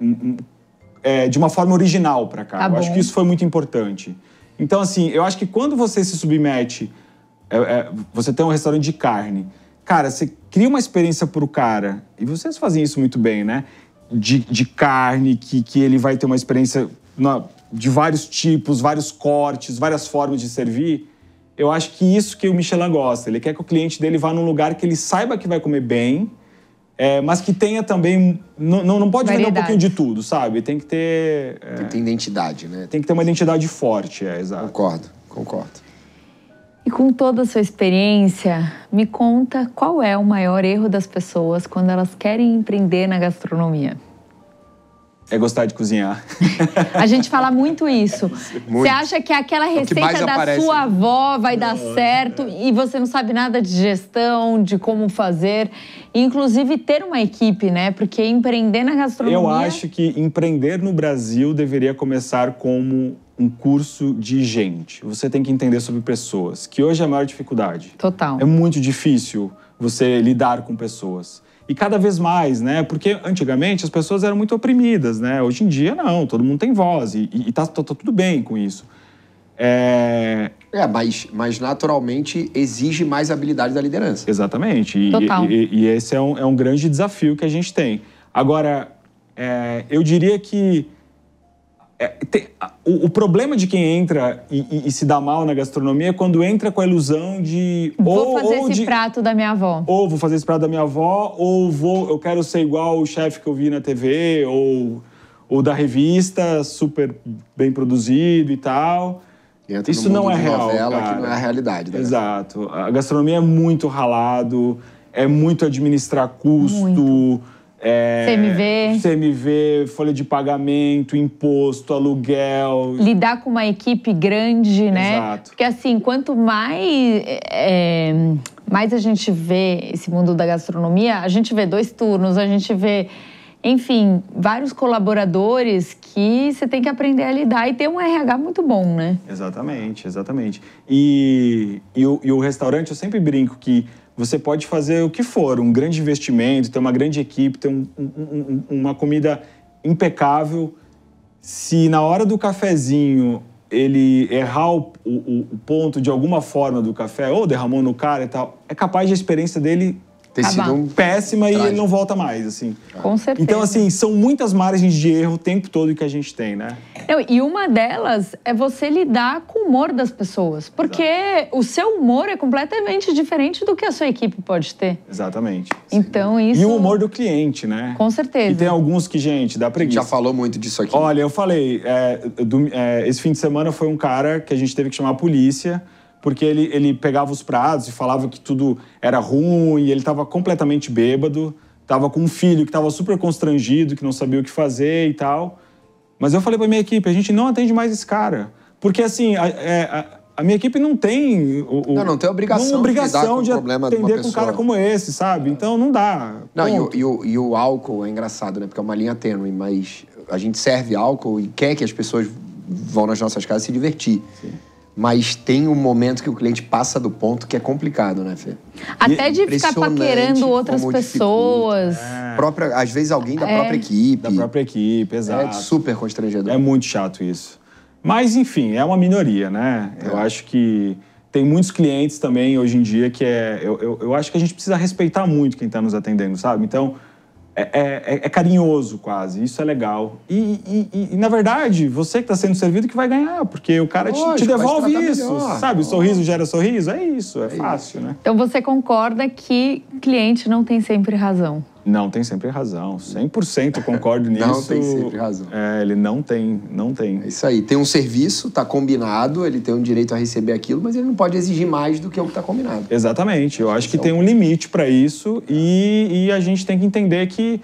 Um, é, de uma forma original para cá. Tá eu acho que isso foi muito importante. Então, assim, eu acho que quando você se submete, é, é, você tem um restaurante de carne, cara, você cria uma experiência para o cara, e vocês fazem isso muito bem, né? De, de carne, que, que ele vai ter uma experiência na, de vários tipos, vários cortes, várias formas de servir. Eu acho que isso que o Michelin gosta. Ele quer que o cliente dele vá num lugar que ele saiba que vai comer bem, é, mas que tenha também. Não, não pode Variedade. vender um pouquinho de tudo, sabe? Tem que ter. É, tem que ter identidade, né? Tem que ter uma identidade forte, é, exato. Concordo, concordo. E com toda a sua experiência, me conta qual é o maior erro das pessoas quando elas querem empreender na gastronomia? É gostar de cozinhar. a gente fala muito isso. Muito. Você acha que aquela é receita que da aparece. sua né? avó vai dar certo é. e você não sabe nada de gestão, de como fazer. Inclusive ter uma equipe, né? Porque empreender na gastronomia. Eu acho que empreender no Brasil deveria começar como um curso de gente. Você tem que entender sobre pessoas, que hoje é a maior dificuldade. Total. É muito difícil você lidar com pessoas. E cada vez mais, né? Porque antigamente as pessoas eram muito oprimidas, né? Hoje em dia não, todo mundo tem voz e, e tá, tá, tá tudo bem com isso. É... é, mas, mas naturalmente exige mais habilidade da liderança. Exatamente. E, Total. e, e esse é um, é um grande desafio que a gente tem. Agora, é, eu diria que é, o, o, problema de quem entra e, e, e, se dá mal na gastronomia é quando entra com a ilusão de. Vou ou, fazer ou esse de, prato da minha avó. Ou vou fazer esse prato da minha avó, ou vou, eu quero ser igual o chefe que eu vi na TV, ou, ou da revista, super bem produzido e tal. Isso não é real. Novela, cara. Que não é a realidade, né? Exato. A gastronomia é muito ralado, é muito administrar custo. Muito é, CMV. CMV, folha de pagamento, imposto, aluguel. Lidar com uma equipe grande, né? Exato. Porque assim, quanto mais, é, mais a gente vê esse mundo da gastronomia, a gente vê dois turnos, a gente vê enfim, vários colaboradores que você tem que aprender a lidar e ter um RH muito bom, né? Exatamente, exatamente. E, e, o, e o restaurante, eu sempre brinco que você pode fazer o que for, um grande investimento, ter uma grande equipe, ter um, um, uma comida impecável. Se na hora do cafezinho ele errar o, o, o ponto de alguma forma do café, ou derramou no cara e tal, é capaz de a experiência dele ter Acabar. Tá sido péssima Trágico. e não volta mais, assim. Com é. certeza. Então, assim, são muitas margens de erro o tempo todo que a gente tem, né? Não, e uma delas é você lidar com o humor das pessoas. Porque Exato. o seu humor é completamente diferente do que a sua equipe pode ter. Exatamente. Então, Sim. isso... E o humor do cliente, né? Com certeza. E tem alguns que, gente, dá preguiça. Já falou muito disso aqui. Olha, eu falei, é, do, é, esse fim de semana foi um cara que a gente teve que chamar a polícia porque ele, ele pegava os pratos e falava que tudo era ruim, e ele estava completamente bêbado, estava com um filho que estava super constrangido, que não sabia o que fazer e tal. Mas eu falei para minha equipe, a gente não atende mais esse cara. Porque, assim, a, é, a, a minha equipe não tem... O, o, não, não tem obrigação, não obrigação de, de atender com um cara como esse, sabe? Então, não dá. Não, e o, e o, e o álcool é engraçado, né? Porque é uma linha tênue, mas a gente serve álcool e quer que as pessoas vão nas nossas casas se divertir. Sim mas tem um momento que o cliente passa do ponto que é complicado, né, Fê? Até é de ficar paquerando outras pessoas. É. Própria, às vezes alguém da é. própria equipe. Da própria equipe, é exato. É super constrangedor. É muito chato isso. Mas, enfim, é uma minoria, né? É. Eu acho que tem muitos clientes também hoje em dia que é. Eu, eu, eu acho que a gente precisa respeitar muito quem está nos atendendo, sabe? Então é, é, é, é, carinhoso quase, isso é legal. E, e, e na verdade, você que está sendo servido que vai ganhar, porque o cara Lógico, te, te, devolve isso, melhor. sabe? Sorriso gera sorriso, é isso, é, é fácil, isso. né? Então você concorda que cliente não tem sempre razão? Não tem sempre razão. 100% concordo nisso. Não tem sempre razão. É, ele não tem, não tem. É isso aí. Tem um serviço, tá combinado, ele tem um direito a receber aquilo, mas ele não pode exigir mais do que o que tá combinado. Exatamente. Eu acho que é tem um limite para isso e, e a gente tem que entender que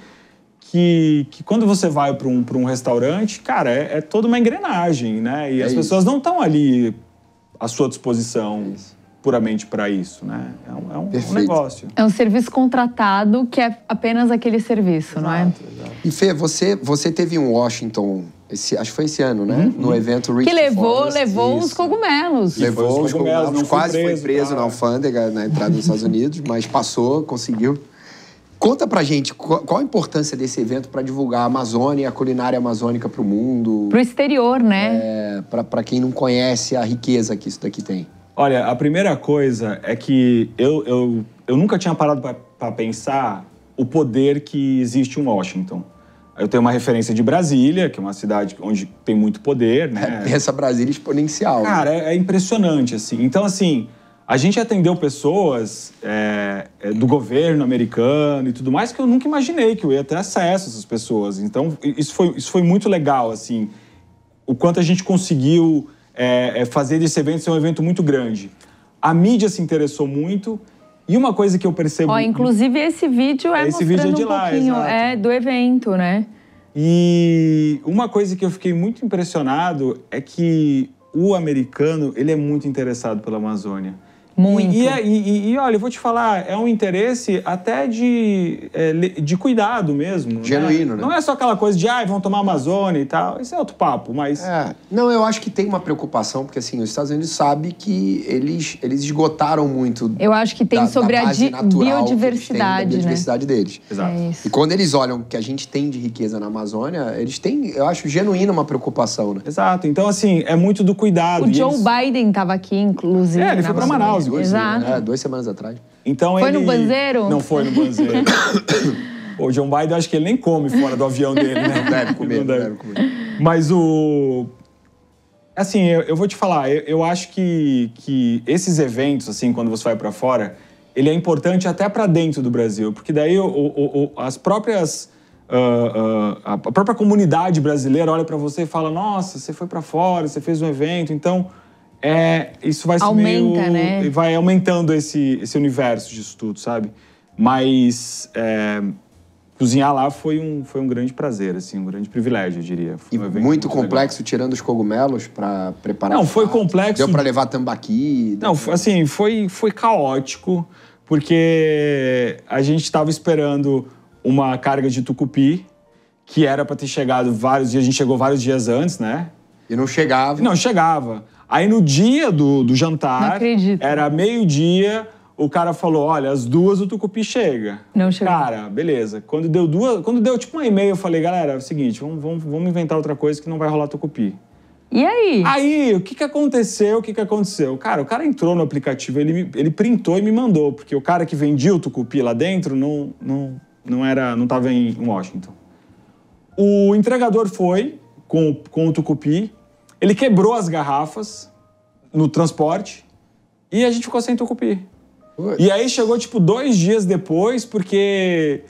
que, que, quando você vai para um, pra um restaurante, cara, é, é, toda uma engrenagem, né? E é as isso. pessoas não estão ali à sua disposição é puramente para isso, né? É um, é um, um negócio. É um serviço contratado que é apenas aquele serviço, exato, não é? Exato. E Fê, você, você teve um Washington esse, acho que foi esse ano, né? Uhum. No evento Rich Que levou, Forest, levou uns cogumelos. Levou uns cogumelos, cogumelos quase foi preso, foi preso na alfândega na entrada dos Estados Unidos, mas passou, conseguiu. Conta pra gente qual, qual a importância desse evento para divulgar a Amazônia, a culinária amazônica pro mundo. Pro exterior, né? É, pra, pra quem não conhece a riqueza que isso daqui tem. Olha, a primeira coisa é que eu, eu, eu nunca tinha parado para pensar o poder que existe em Washington. Eu tenho uma referência de Brasília, que é uma cidade onde tem muito poder, né? Essa Brasília exponencial. Cara, né? é, é, impressionante, assim. Então, assim, a gente atendeu pessoas é, é, do governo americano e tudo mais que eu nunca imaginei que eu ia ter acesso a essas pessoas. Então, isso foi, isso foi muito legal, assim. O quanto a gente conseguiu é, é fazer esse evento ser um evento muito grande. A mídia se interessou muito. E uma coisa que eu percebo. Ó, inclusive, esse vídeo é, esse vídeo é de um lá, pouquinho exato. é, do evento, né? E uma coisa que eu fiquei muito impressionado é que o americano ele é muito interessado pela Amazônia. Muito. E, e, e, olha, eu vou te falar, é um interesse até de, é, de cuidado mesmo. Né? Genuíno, né? né? Não é só aquela coisa de, ah, vão tomar a Amazônia e tal. Isso é outro papo, mas. É. Não, eu acho que tem uma preocupação, porque assim, os Estados Unidos sabem que eles, eles esgotaram muito. Eu acho que tem da, sobre da a di biodiversidade. né da biodiversidade né? deles. Exato. É e quando eles olham o que a gente tem de riqueza na Amazônia, eles têm, eu acho, genuína uma preocupação, né? Exato. Então, assim, é muito do cuidado. O Joe eles... Biden estava aqui, inclusive. É, ele foi para Manaus quase dois né? Exato. Né? duas semanas atrás. Então foi ele... no banzeiro? Não foi no banzeiro. o John Biden, acho que ele nem come fora do avião dele, né? Deve comer, não deve. deve comer. Mas o... Assim, eu, eu vou te falar, eu, eu, acho que, que esses eventos, assim, quando você vai para fora, ele é importante até para dentro do Brasil, porque daí o, o, o, as próprias... Uh, uh, a própria comunidade brasileira olha para você e fala: Nossa, você foi para fora, você fez um evento. Então, é, isso vai Aumenta, meio, né? Vai aumentando esse, esse universo disso tudo, sabe? Mas é, cozinhar lá foi um, foi um grande prazer, assim, um grande privilégio, eu diria. Um muito, muito, complexo, legal. tirando os cogumelos para preparar. Não, foi complexo. Deu para levar tambaqui. Não, assim, foi, foi caótico, porque a gente estava esperando uma carga de tucupi, que era para ter chegado vários dias, a gente chegou vários dias antes, né? E não chegava. Não, chegava. Aí no dia do, do jantar, era meio-dia, o cara falou: olha, às duas o Tucupi chega. Não chega. Cara, beleza. Quando deu duas. Quando deu tipo uma e mail eu falei, galera, é o seguinte, vamos, vamos, vamos inventar outra coisa que não vai rolar Tucupi. E aí? Aí, o que, que aconteceu? O que, que aconteceu? Cara, o cara entrou no aplicativo, ele, ele printou e me mandou, porque o cara que vendia o Tucupi lá dentro não, não, não era. não estava em Washington. O entregador foi com, com o Tucupi, ele quebrou as garrafas no transporte e a gente ficou sem tucupi. E aí chegou, tipo, dois dias depois, porque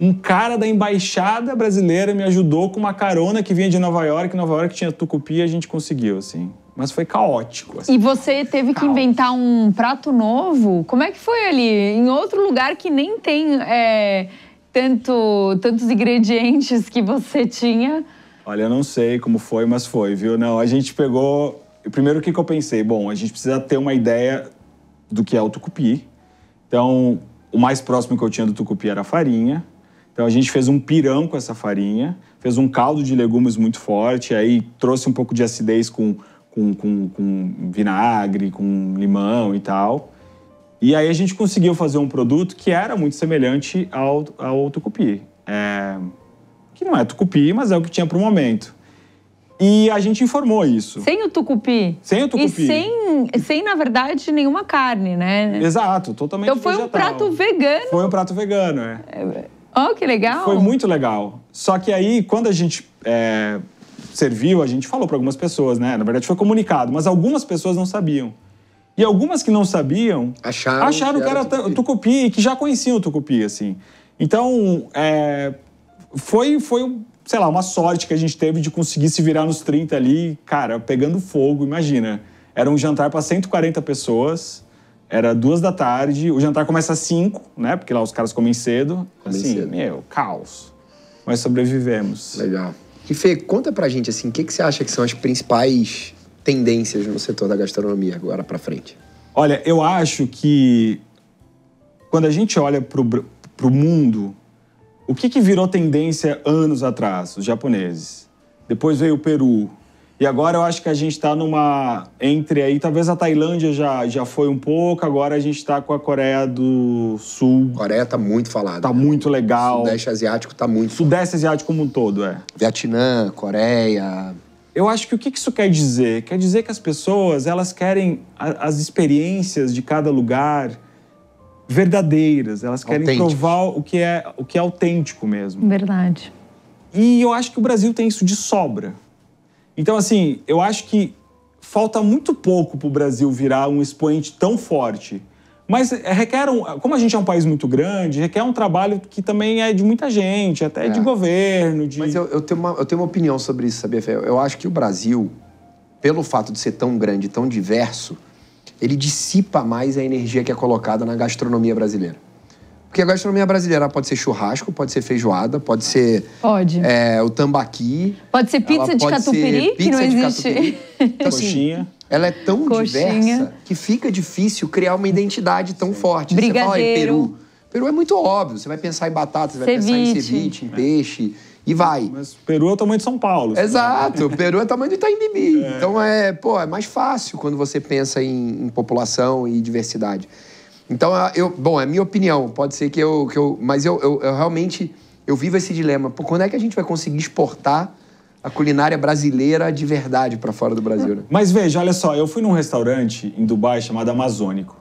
um cara da embaixada brasileira me ajudou com uma carona que vinha de Nova York. Nova York tinha tucupi e a gente conseguiu, assim. Mas foi caótico. Assim. E você teve que inventar um prato novo? Como é que foi ali? Em outro lugar que nem tem é, tanto, tantos ingredientes que você tinha. Olha, eu não sei como foi, mas foi, viu? Não, a gente pegou. Primeiro, o que, que eu pensei? Bom, a gente precisa ter uma ideia do que é o tucupi. Então, o mais próximo que eu tinha do tucupi era a farinha. Então, a gente fez um pirão com essa farinha, fez um caldo de legumes muito forte, aí trouxe um pouco de acidez com, com, com, com vinagre, com limão e tal. E aí a gente conseguiu fazer um produto que era muito semelhante ao, ao tucupi. É que não é tucupi, mas é o que tinha para o momento. E a gente informou isso. Sem o tucupi. Sem o tucupi. E sem, sem na verdade, nenhuma carne, né? Exato, totalmente Então foi vegetal. um prato vegano. Foi um prato vegano, é. É, é. Oh, que legal. Foi muito legal. Só que aí, quando a gente é, serviu, a gente falou para algumas pessoas, né? Na verdade, foi comunicado, mas algumas pessoas não sabiam. E algumas que não sabiam acharam, acharam que, era, tucupi. tucupi, que já conheciam o tucupi, assim. Então, é, foi, foi, sei lá, uma sorte que a gente teve de conseguir se virar nos 30 ali, cara, pegando fogo, imagina. Era um jantar para 140 pessoas, era duas da tarde, o jantar começa às cinco né? Porque lá os caras comem cedo. Comem assim, cedo. meu, caos. Mas sobrevivemos. Legal. E Fê, conta pra gente, assim, o que, que você acha que são as principais tendências no setor da gastronomia agora pra frente? Olha, eu acho que quando a gente olha pro, pro mundo, o que, que virou tendência anos atrás, os japoneses? Depois veio o Peru. E agora eu acho que a gente está numa. Entre aí, talvez a Tailândia já, já foi um pouco, agora a gente está com a Coreia do Sul. Coreia tá muito falada. Tá né? muito legal. O Sudeste Asiático tá muito. Sudeste Asiático como um todo, é. Vietnã, Coreia. Eu acho que o que isso quer dizer? Quer dizer que as pessoas elas querem as experiências de cada lugar verdadeiras, elas querem provar o que, é, o que é autêntico mesmo. Verdade. E eu acho que o Brasil tem isso de sobra. Então, assim, eu acho que falta muito pouco para o Brasil virar um expoente tão forte. Mas eh, requer um, como a gente é um país muito grande, requer um trabalho que também é de muita gente, até é. de governo. De... Mas eu, eu, tenho uma, eu tenho uma opinião sobre isso, sabia, Fé? Eu acho que o Brasil, pelo fato de ser tão grande, tão diverso, ele dissipa mais a energia que é colocada na gastronomia brasileira. Porque a gastronomia brasileira pode ser churrasco, pode ser feijoada, pode ser pode. É, o tambaqui. Pode ser pizza de catupiry, pizza que não existe. Então, assim, Coxinha. Ela é tão Coxinha. diversa que fica difícil criar uma identidade tão forte. Brigadeiro. Você fala, Peru. Peru é muito óbvio. Você vai pensar em batata, você vai pensar em ceviche, em peixe e vai. Mas Peru é o tamanho de São Paulo. Exato, Peru é o tamanho de Itaimbibi. É. Então é, pô, é mais fácil quando você pensa em, em população e diversidade. Então, eu, bom, é minha opinião, pode ser que eu. Que eu mas eu, eu, eu realmente eu vivo esse dilema. Pô, quando é que a gente vai conseguir exportar a culinária brasileira de verdade para fora do Brasil, né? Mas veja, olha só, eu fui num restaurante em Dubai chamado Amazônico.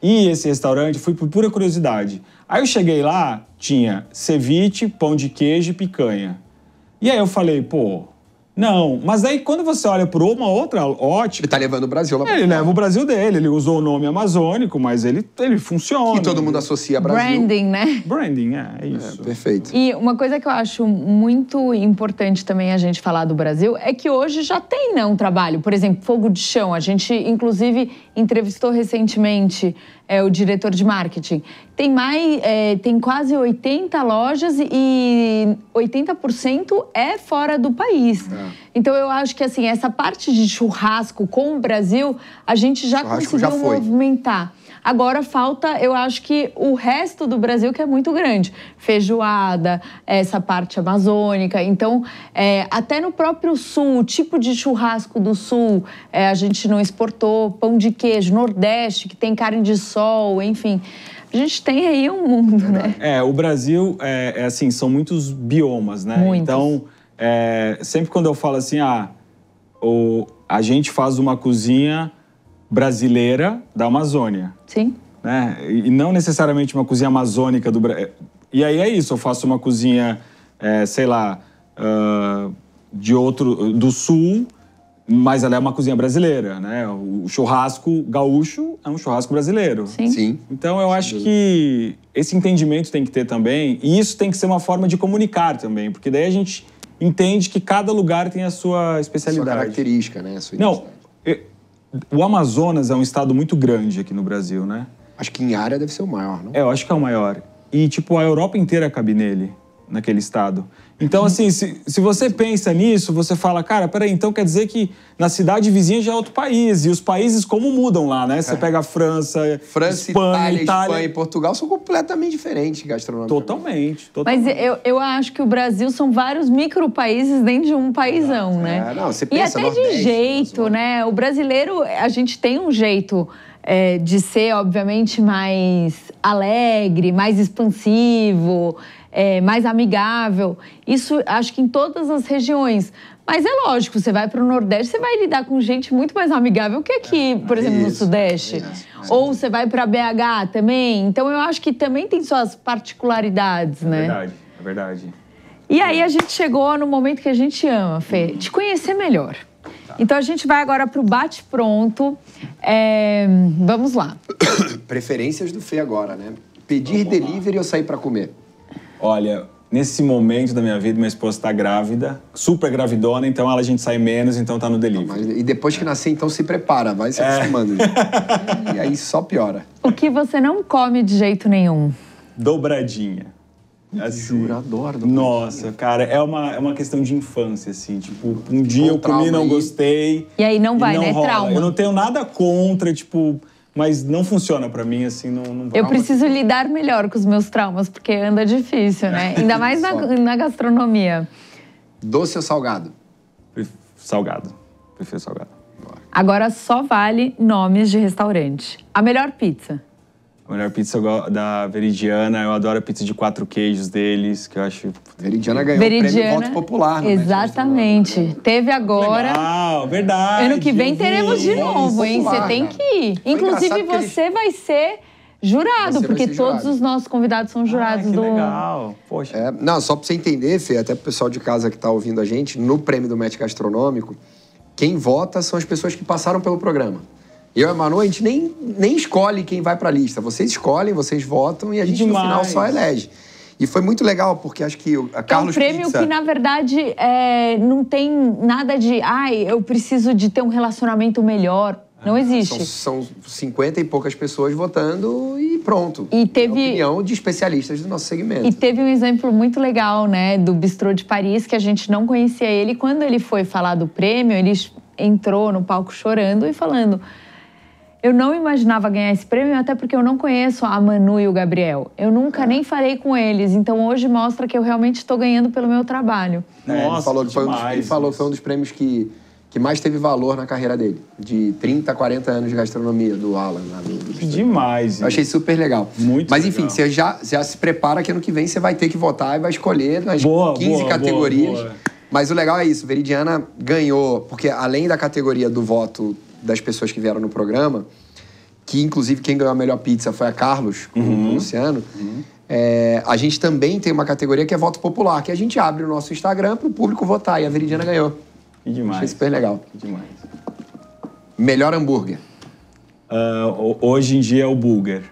E esse restaurante, fui por pura curiosidade. Aí eu cheguei lá, tinha ceviche, pão de queijo e picanha. E aí eu falei, pô, não, mas aí quando você olha por uma outra ótica. Ele tá levando o Brasil lá pra Ele fora. leva o Brasil dele, ele usou o nome amazônico, mas ele, ele funciona. E todo mundo associa Brasil. Branding, né? Branding, é, é, é isso. É, perfeito. E uma coisa que eu acho muito importante também a gente falar do Brasil é que hoje já tem, né, um trabalho. Por exemplo, Fogo de Chão. A gente, inclusive, entrevistou recentemente é, o diretor de marketing. Tem mais, é, tem quase 80 lojas e 80% é fora do país. É. É. Então eu acho que assim, essa parte de churrasco com o Brasil, a gente já conseguiu já movimentar. Agora falta, eu acho que o resto do Brasil que é muito grande. Feijoada, essa parte amazônica. Então, é, até no próprio sul, o tipo de churrasco do sul, é, a gente não exportou. Pão de queijo, Nordeste, que tem carne de sol, enfim. A gente tem aí um mundo, né? É, o Brasil, é, é assim, são muitos biomas, né? Muitos. Então é, sempre quando eu falo assim, ah, o, a gente faz uma cozinha brasileira da Amazônia. Sim. Né? E não necessariamente uma cozinha amazônica do Brasil. É, e aí é isso, eu faço uma cozinha, é, sei lá, uh, de outro, do sul, mas ela é uma cozinha brasileira, né? O churrasco gaúcho é um churrasco brasileiro. Sim. Sim. Então eu acho que esse entendimento tem que ter também, e isso tem que ser uma forma de comunicar também, porque daí a gente entende que cada lugar tem a sua especialidade. Sua característica, né? Sua não, o Amazonas é um estado muito grande aqui no Brasil, né? Acho que em área deve ser o maior, não? É, eu acho que é o maior. E, tipo, a Europa inteira cabe nele naquele estado. Então, assim, se, se você pensa nisso, você fala, cara, peraí, então quer dizer que na cidade vizinha já é outro país. E os países como mudam lá, né? Você é. pega a França, França Espanha, Itália, Itália. Espanha e Portugal são completamente diferentes gastronomicamente. Totalmente, totalmente. Mas eu, eu acho que o Brasil são vários micro países dentro de um paísão, é, né? É, não, você pensa, e até Nordeste, de jeito, né? O brasileiro, a gente tem um jeito... É, de ser, obviamente, mais alegre, mais expansivo, é, mais amigável. Isso acho que em todas as regiões. Mas é lógico, você vai para o Nordeste, você vai lidar com gente muito mais amigável que aqui, é, por exemplo, no Sudeste. Ou você vai para BH também. Então eu acho que também tem suas particularidades, é né? É verdade, é verdade. E aí a gente chegou no momento que a gente ama, Fê, te conhecer melhor. Tá. Então a gente vai agora para o bate-pronto. É, vamos lá. Preferências do Fê agora, né? Pedir delivery ou sair para comer? olha, nesse momento da minha vida, minha esposa está grávida, super gravidona, então ela a gente sai menos, então tá no delírio. e depois que é. nascer, então se prepara, vai se é. acostumando. É. e aí só piora. O que você não come de jeito nenhum? Dobradinha. Assim, adoro dobradinha. Nossa, cara, é uma, é uma questão de infância, assim. Tipo, um dia Com eu comi, não aí. gostei. E aí não vai, não né? Rola. Trauma. Eu não tenho nada contra, tipo mas não funciona para mim, assim, não, não Eu preciso lidar melhor com os meus traumas, porque anda difícil, né? Ainda mais na, na gastronomia. Doce ou salgado? Salgado. Prefiro salgado. Agora só vale nomes de restaurante. A melhor pizza. Melhor pizza da Veridiana. Eu adoro a pizza de quatro queijos deles, que eu acho. Veridiana ganhou Veridiana, o prêmio Voto Popular, né? Exatamente. Teve agora. Legal, verdade. Ano que vem teremos de novo, hein? Popular, você tem que ir. Foi Inclusive, você vai ser. Jurado, você porque jurado. todos os nossos convidados são jurados ah, que do. Legal, poxa. É, não, só pra você entender, Fê, até pro pessoal de casa que tá ouvindo a gente, no prêmio do médico Gastronômico, quem vota são as pessoas que passaram pelo programa. Eu e a Manu, a gente nem, nem escolhe quem vai para a lista. Vocês escolhem, vocês votam e a gente Demais. no final só elege. E foi muito legal, porque acho que a Carlos É um prêmio Pizza... que, na verdade, é, não tem nada de... Ai, eu preciso de ter um relacionamento melhor. Ah, não existe. São, são 50 e poucas pessoas votando e pronto. E teve. É opinião de especialistas do nosso segmento. E teve um exemplo muito legal, né, do Bistrô de Paris, que a gente não conhecia ele. Quando ele foi falar do prêmio, ele entrou no palco chorando e falando: eu não imaginava ganhar esse prêmio, até porque eu não conheço a Manu e o Gabriel. Eu nunca é. nem falei com eles, então hoje mostra que eu realmente estou ganhando pelo meu trabalho. É, Nossa, ele falou, que foi demais, um dos, ele falou que foi um dos prêmios que, que mais teve valor na carreira dele, de 30, 40 anos de gastronomia do Alan. Amigo, que demais. Eu achei super legal. Muito Mas enfim, legal. você já, já se prepara que ano que vem você vai ter que votar e vai escolher nas boa, 15 boa, categorias. Boa, boa. Mas o legal é isso, Veridiana ganhou, porque além da categoria do voto das pessoas que vieram no programa, que inclusive quem ganhou a melhor pizza foi a Carlos, com uhum. o Luciano. Uhum. É, a gente também tem uma categoria que é voto popular, que a gente abre o nosso Instagram para o público votar. E a Veridiana ganhou. Que demais. Achei super legal. Que demais. Melhor hambúrguer? Uh, hoje em dia é o Burger.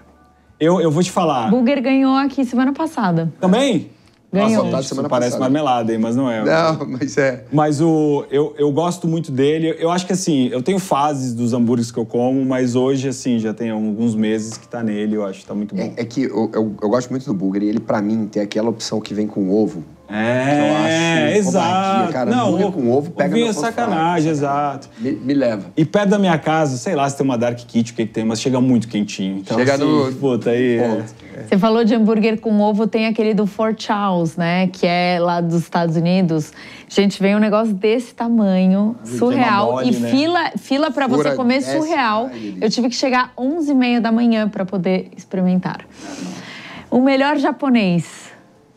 Eu, eu vou te falar. Burger ganhou aqui semana passada. Também? Ganhou. Nossa, tá semana parece marmelada, hein? Mas não é. Não, mas é. Mas o, eu, eu gosto muito dele. Eu acho que assim, eu tenho fases dos hambúrgueres que eu como, mas hoje, assim, já tem alguns meses que tá nele, eu acho que tá muito bom. É, é que eu, eu, eu, gosto muito do e Ele, para mim, tem aquela opção que vem com ovo, é, exato. Cara, não, o, com ovo, pega meu sacanagem, exato. Me, me, leva. E perto da minha casa, sei lá se tem uma Dark Kit, o que, que tem, mas chega muito quentinho. Então, chega assim, no... Puta, aí... É. Você falou de hambúrguer com ovo, tem aquele do Fort Charles, né? Que é lá dos Estados Unidos. Gente, vem um negócio desse tamanho, surreal. Mole, e né? fila, fila para você comer surreal. Eu tive que chegar às 11h30 da manhã para poder experimentar. Ah, o melhor japonês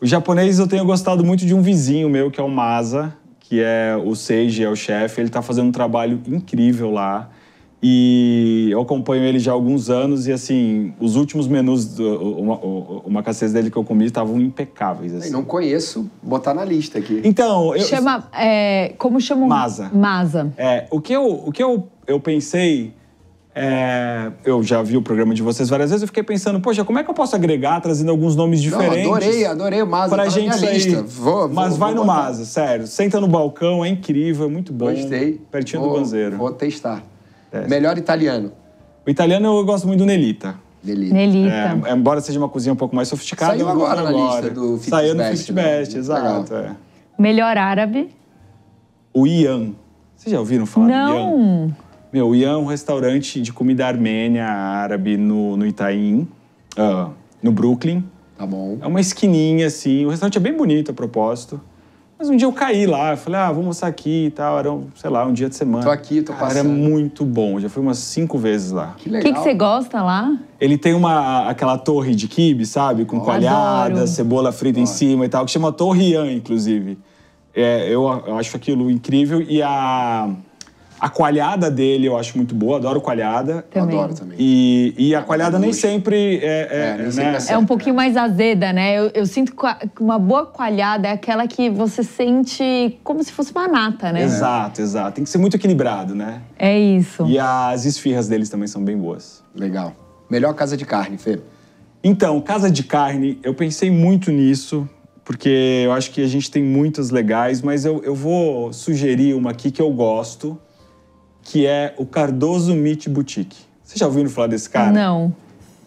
o japonês eu tenho gostado muito de um vizinho meu, que é o Masa, que é o Seiji, é o chefe. Ele está fazendo um trabalho incrível lá. E eu acompanho ele já há alguns anos e, assim, os últimos menus, do, uma, uma cacete dele que eu comi, estavam impecáveis. Assim. Não conheço, botar na lista aqui. Então, eu... Chama, é, como chama? Masa. Masa. É, o que eu, o que eu, eu pensei é, eu já vi o programa de vocês várias vezes, eu fiquei pensando, poxa, como é que eu posso agregar trazendo alguns nomes diferentes? Não, adorei, adorei o Maza. Pra tá gente sair. Vou, vou, Mas vai vou no botar. Maza, sério. Senta no balcão, é incrível, é muito bom. Gostei. Pertinho vou, do banzeiro. Vou testar. Teste. É. Melhor italiano. O italiano eu gosto muito do Nelita. Nelita. Nelita. É, embora seja uma cozinha um pouco mais sofisticada. Saiu agora na agora. lista do Fit Saiu no Fit né? Best, exato. É. Melhor árabe. O Ian. Vocês já ouviram falar Não. do Ian? Não. Meu, ia a é um restaurante de comida armênia, árabe, no, no Itaim, uh, no Brooklyn. Tá bom. É uma esquininha, assim. O restaurante é bem bonito, a propósito. Mas um dia eu caí lá, eu falei, ah, vou almoçar aqui e tal. Era, um, sei lá, um dia de semana. Tô aqui, tô passando. Era muito bom. Já fui umas cinco vezes lá. Que legal. O que, você gosta lá? Ele tem uma, aquela torre de kibe, sabe? Com oh, coalhada, adoro. cebola frita em cima e tal, que chama Torre Ian, inclusive. É, eu, eu acho aquilo incrível. E a a coalhada dele eu acho muito boa, adoro coalhada. Também. Adoro também. E, e a é coalhada nem sempre é, é, é, nem né? sempre né? é um pouquinho né? mais azeda, né? Eu, eu, sinto que uma boa coalhada é aquela que você sente como se fosse uma nata, né? Exato, exato. Tem que ser muito equilibrado, né? É isso. E as esfirras deles também são bem boas. Legal. Melhor casa de carne, Fê? Então, casa de carne, eu pensei muito nisso porque eu acho que a gente tem muitas legais, mas eu, eu vou sugerir uma aqui que eu gosto, que é o Cardoso Meat Boutique. Você já ouviu falar desse cara? Não.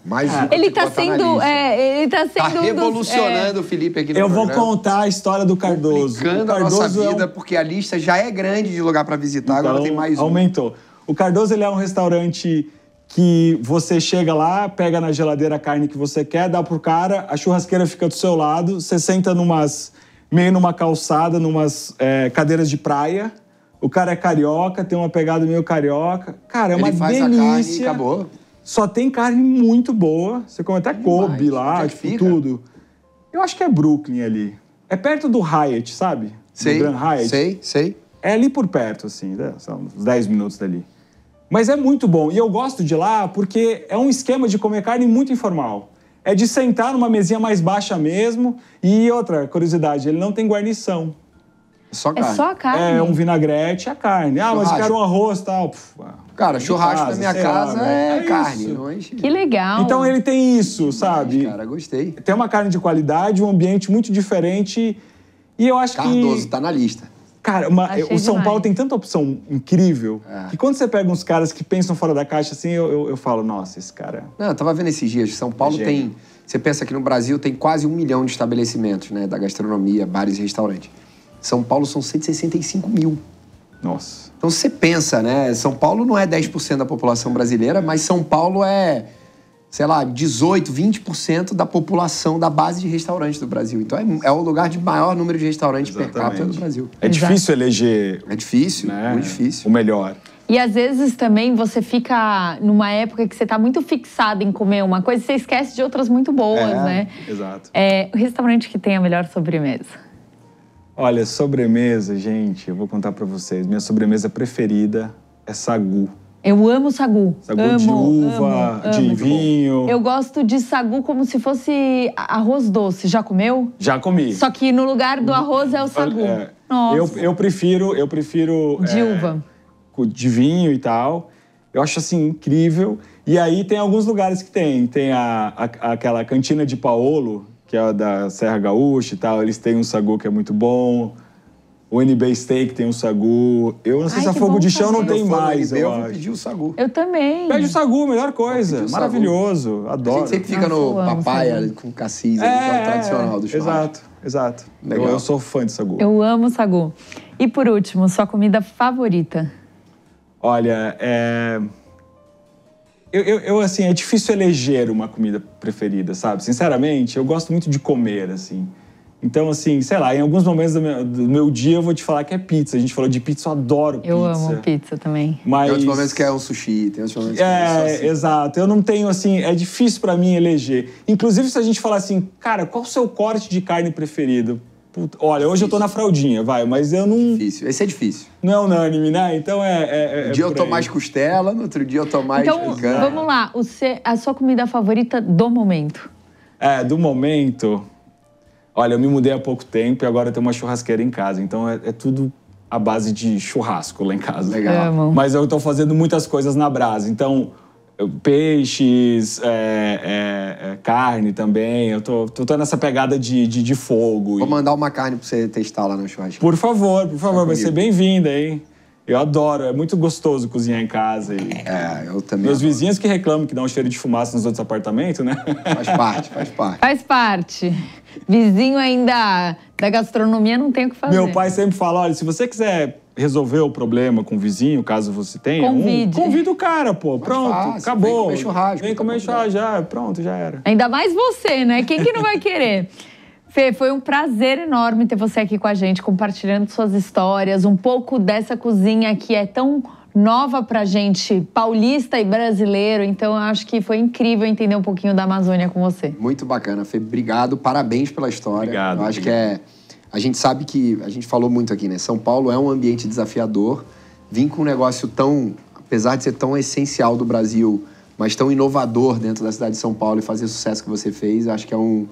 Mais ah. um ele está sendo, é, ele tá, tá sendo tá revolucionando é. o é... Felipe aqui no Eu programa. vou contar a história do Cardoso. Complicando o Cardoso a nossa é vida, é um... porque a lista já é grande de lugar para visitar, então, agora tem mais um. Aumentou. O Cardoso ele é um restaurante que você chega lá, pega na geladeira a carne que você quer, dá pro cara, a churrasqueira fica do seu lado, você senta numas meio numa calçada, numas é, cadeiras de praia o cara é carioca, tem uma pegada meio carioca. Cara, é uma Ele faz delícia. A carne e acabou. Só tem carne muito boa. Você come até Kobe lá, é tipo, tudo. Eu acho que é Brooklyn ali. É perto do Hyatt, sabe? Sei. Do Grand Hyatt. Sei, sei. É ali por perto, assim, né? são uns 10 minutos dali. Mas é muito bom. E eu gosto de lá porque é um esquema de comer carne muito informal. É de sentar numa mesinha mais baixa mesmo. E outra curiosidade, ele não tem guarnição. Só carne. É só carne? É, um vinagrete e a carne. Ah, mas quero um arroz e tal. Puf, ah, cara, churrasco casa, na minha casa lá, é, é, carne. Que legal. Então ele tem isso, sabe? Mas, cara, gostei. Tem uma carne de qualidade, um ambiente muito diferente. E eu acho Cardoso, que... Cardoso, tá na lista. Cara, uma, o São demais. Paulo tem tanta opção incrível é. que quando você pega uns caras que pensam fora da caixa, assim, eu, eu, eu falo, nossa, esse cara. Não, eu tava vendo esses dias, São Paulo é tem. Você pensa que no Brasil tem quase um milhão de estabelecimentos, né? Da gastronomia, bares e restaurantes. São Paulo são 165 mil. Nossa. Então você pensa, né? São Paulo não é 10% da população brasileira, mas São Paulo é, sei lá, 18, 20% da população da base de restaurantes do Brasil. Então é, é o lugar de maior número de restaurantes per capita do Brasil. É difícil eleger. É difícil, né? muito difícil. O melhor. E às vezes também você fica numa época que você está muito fixado em comer uma coisa e você esquece de outras muito boas, é, né? Exato. É o restaurante que tem a melhor sobremesa. Olha, sobremesa, gente, eu vou contar para vocês. Minha sobremesa preferida é sagu. Eu amo sagu. Sagu amo, de uva, amo, de amo. vinho. Eu gosto de sagu como se fosse arroz doce. Já comeu? Já comi. Só que no lugar do arroz é o sagu. É, Nossa. Eu, eu prefiro, eu prefiro. De é, uva. De vinho e tal. Eu acho assim incrível. E aí tem alguns lugares que tem. Tem a, a aquela cantina de Paolo, que é da Serra Gaúcha e tal, eles têm um sagu que é muito bom. O NB Steak tem um sagu. Eu não sei Ai, se é a Fogo de Chão não tem eu mais. eu, eu vou pedir o sagu. Eu também. Pede o sagu, melhor coisa. Maravilhoso. Adoro. A gente sempre fica Nossa, no papaya com cassis, é, é, o tradicional do chão Exato, exato. Legal. Eu, eu sou fã de sagu. Eu amo sagu. E por último, sua comida favorita? Olha, é eu, eu, eu, assim, é difícil eleger uma comida preferida, sabe? Sinceramente, eu gosto muito de comer, assim. Então, assim, sei lá, em alguns momentos do meu, do meu, dia eu vou te falar que é pizza. A gente falou de pizza, eu adoro pizza. Eu amo pizza também. Mas... Tem outros momentos que é um sushi, tem outros momentos que é, é assim. exato. Eu não tenho, assim, é difícil para mim eleger. Inclusive, se a gente falar assim, cara, qual o seu corte de carne preferido? Puta, olha, hoje eu tô na fraldinha, vai, mas eu não. Difícil. Esse é difícil. Não é unânime, né? Então é, é. é, é um dia eu tô aí. mais costela, no outro dia eu tô mais. Então, vamos lá. O a sua comida favorita do momento? É, do momento. Olha, eu me mudei há pouco tempo e agora eu tenho uma churrasqueira em casa. Então é, é tudo à base de churrasco lá em casa. Legal. É, mas eu tô fazendo muitas coisas na brasa. Então peixes, é, é, é, carne também. Eu tô, tô, tô nessa pegada de, de, de fogo. Vou e... mandar uma carne pra você testar lá no churrasco. Por favor, por favor, vai, vai ser bem-vinda, hein? Eu adoro, é muito gostoso cozinhar em casa. E... É, eu também. Meus vizinhos que reclamam que dá um cheiro de fumaça nos outros apartamentos, né? Faz parte, faz parte. Faz parte. Vizinho ainda da gastronomia não tem o que fazer. Meu pai sempre fala: olha, se você quiser resolver o problema com o vizinho, caso você tenha. Convide. Um, convida o cara, pô. Pronto, fácil, acabou. Vem comer churrasco. Vem comer churrasco, já, pronto, já era. Ainda mais você, né? Quem que não vai querer? Fê, foi um prazer enorme ter você aqui com a gente, compartilhando suas histórias, um pouco dessa cozinha que é tão nova pra gente, paulista e brasileiro. Então, eu acho que foi incrível entender um pouquinho da Amazônia com você. Muito bacana, Fê. Obrigado, parabéns pela história. Obrigado. Eu acho que é a gente sabe que, a gente falou muito aqui, né? São Paulo é um ambiente desafiador. Vim com um negócio tão, apesar de ser tão essencial do Brasil, mas tão inovador dentro da cidade de São Paulo e fazer o sucesso que você fez, acho que é um,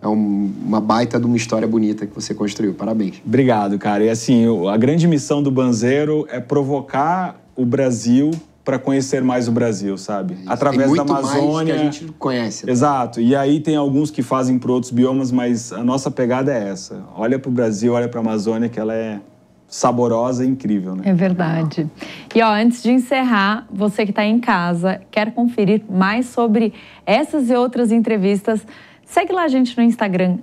é uma baita de uma história bonita que você construiu. Parabéns. Obrigado, cara. E assim, a grande missão do Banzeiro é provocar o Brasil para conhecer mais o Brasil, sabe? Através da Amazônia. que a gente conhece. Né? Exato. E aí tem alguns que fazem para outros biomas, mas a nossa pegada é essa. Olha para o Brasil, olha para a Amazônia, que ela é saborosa e incrível, né? É verdade. E ó, antes de encerrar, você que está em casa, quer conferir mais sobre essas e outras entrevistas, segue lá a gente no Instagram,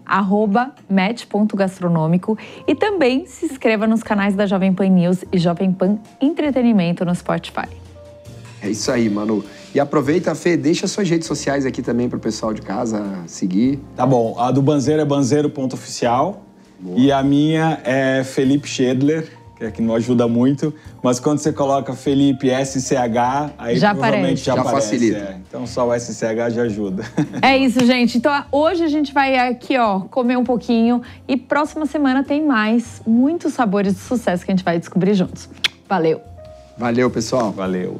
match.gastronômico e também se inscreva nos canais da Jovem Pan News e Jovem Pan Entretenimento no Spotify. É isso aí, Manu. E aproveita, Fê, deixa suas redes sociais aqui também para o pessoal de casa seguir. Tá bom. A do Banzeiro é banzeiro.oficial. E a minha é Felipe Schedler, que, é que não ajuda muito. Mas quando você coloca Felipe SCH, aí já provavelmente aparece. já, já Facilita. É. Então só o SCH já ajuda. É isso, gente. Então hoje a gente vai aqui, ó, comer um pouquinho. E próxima semana tem mais muitos sabores de sucesso que a gente vai descobrir juntos. Valeu! Valeu, pessoal. Valeu.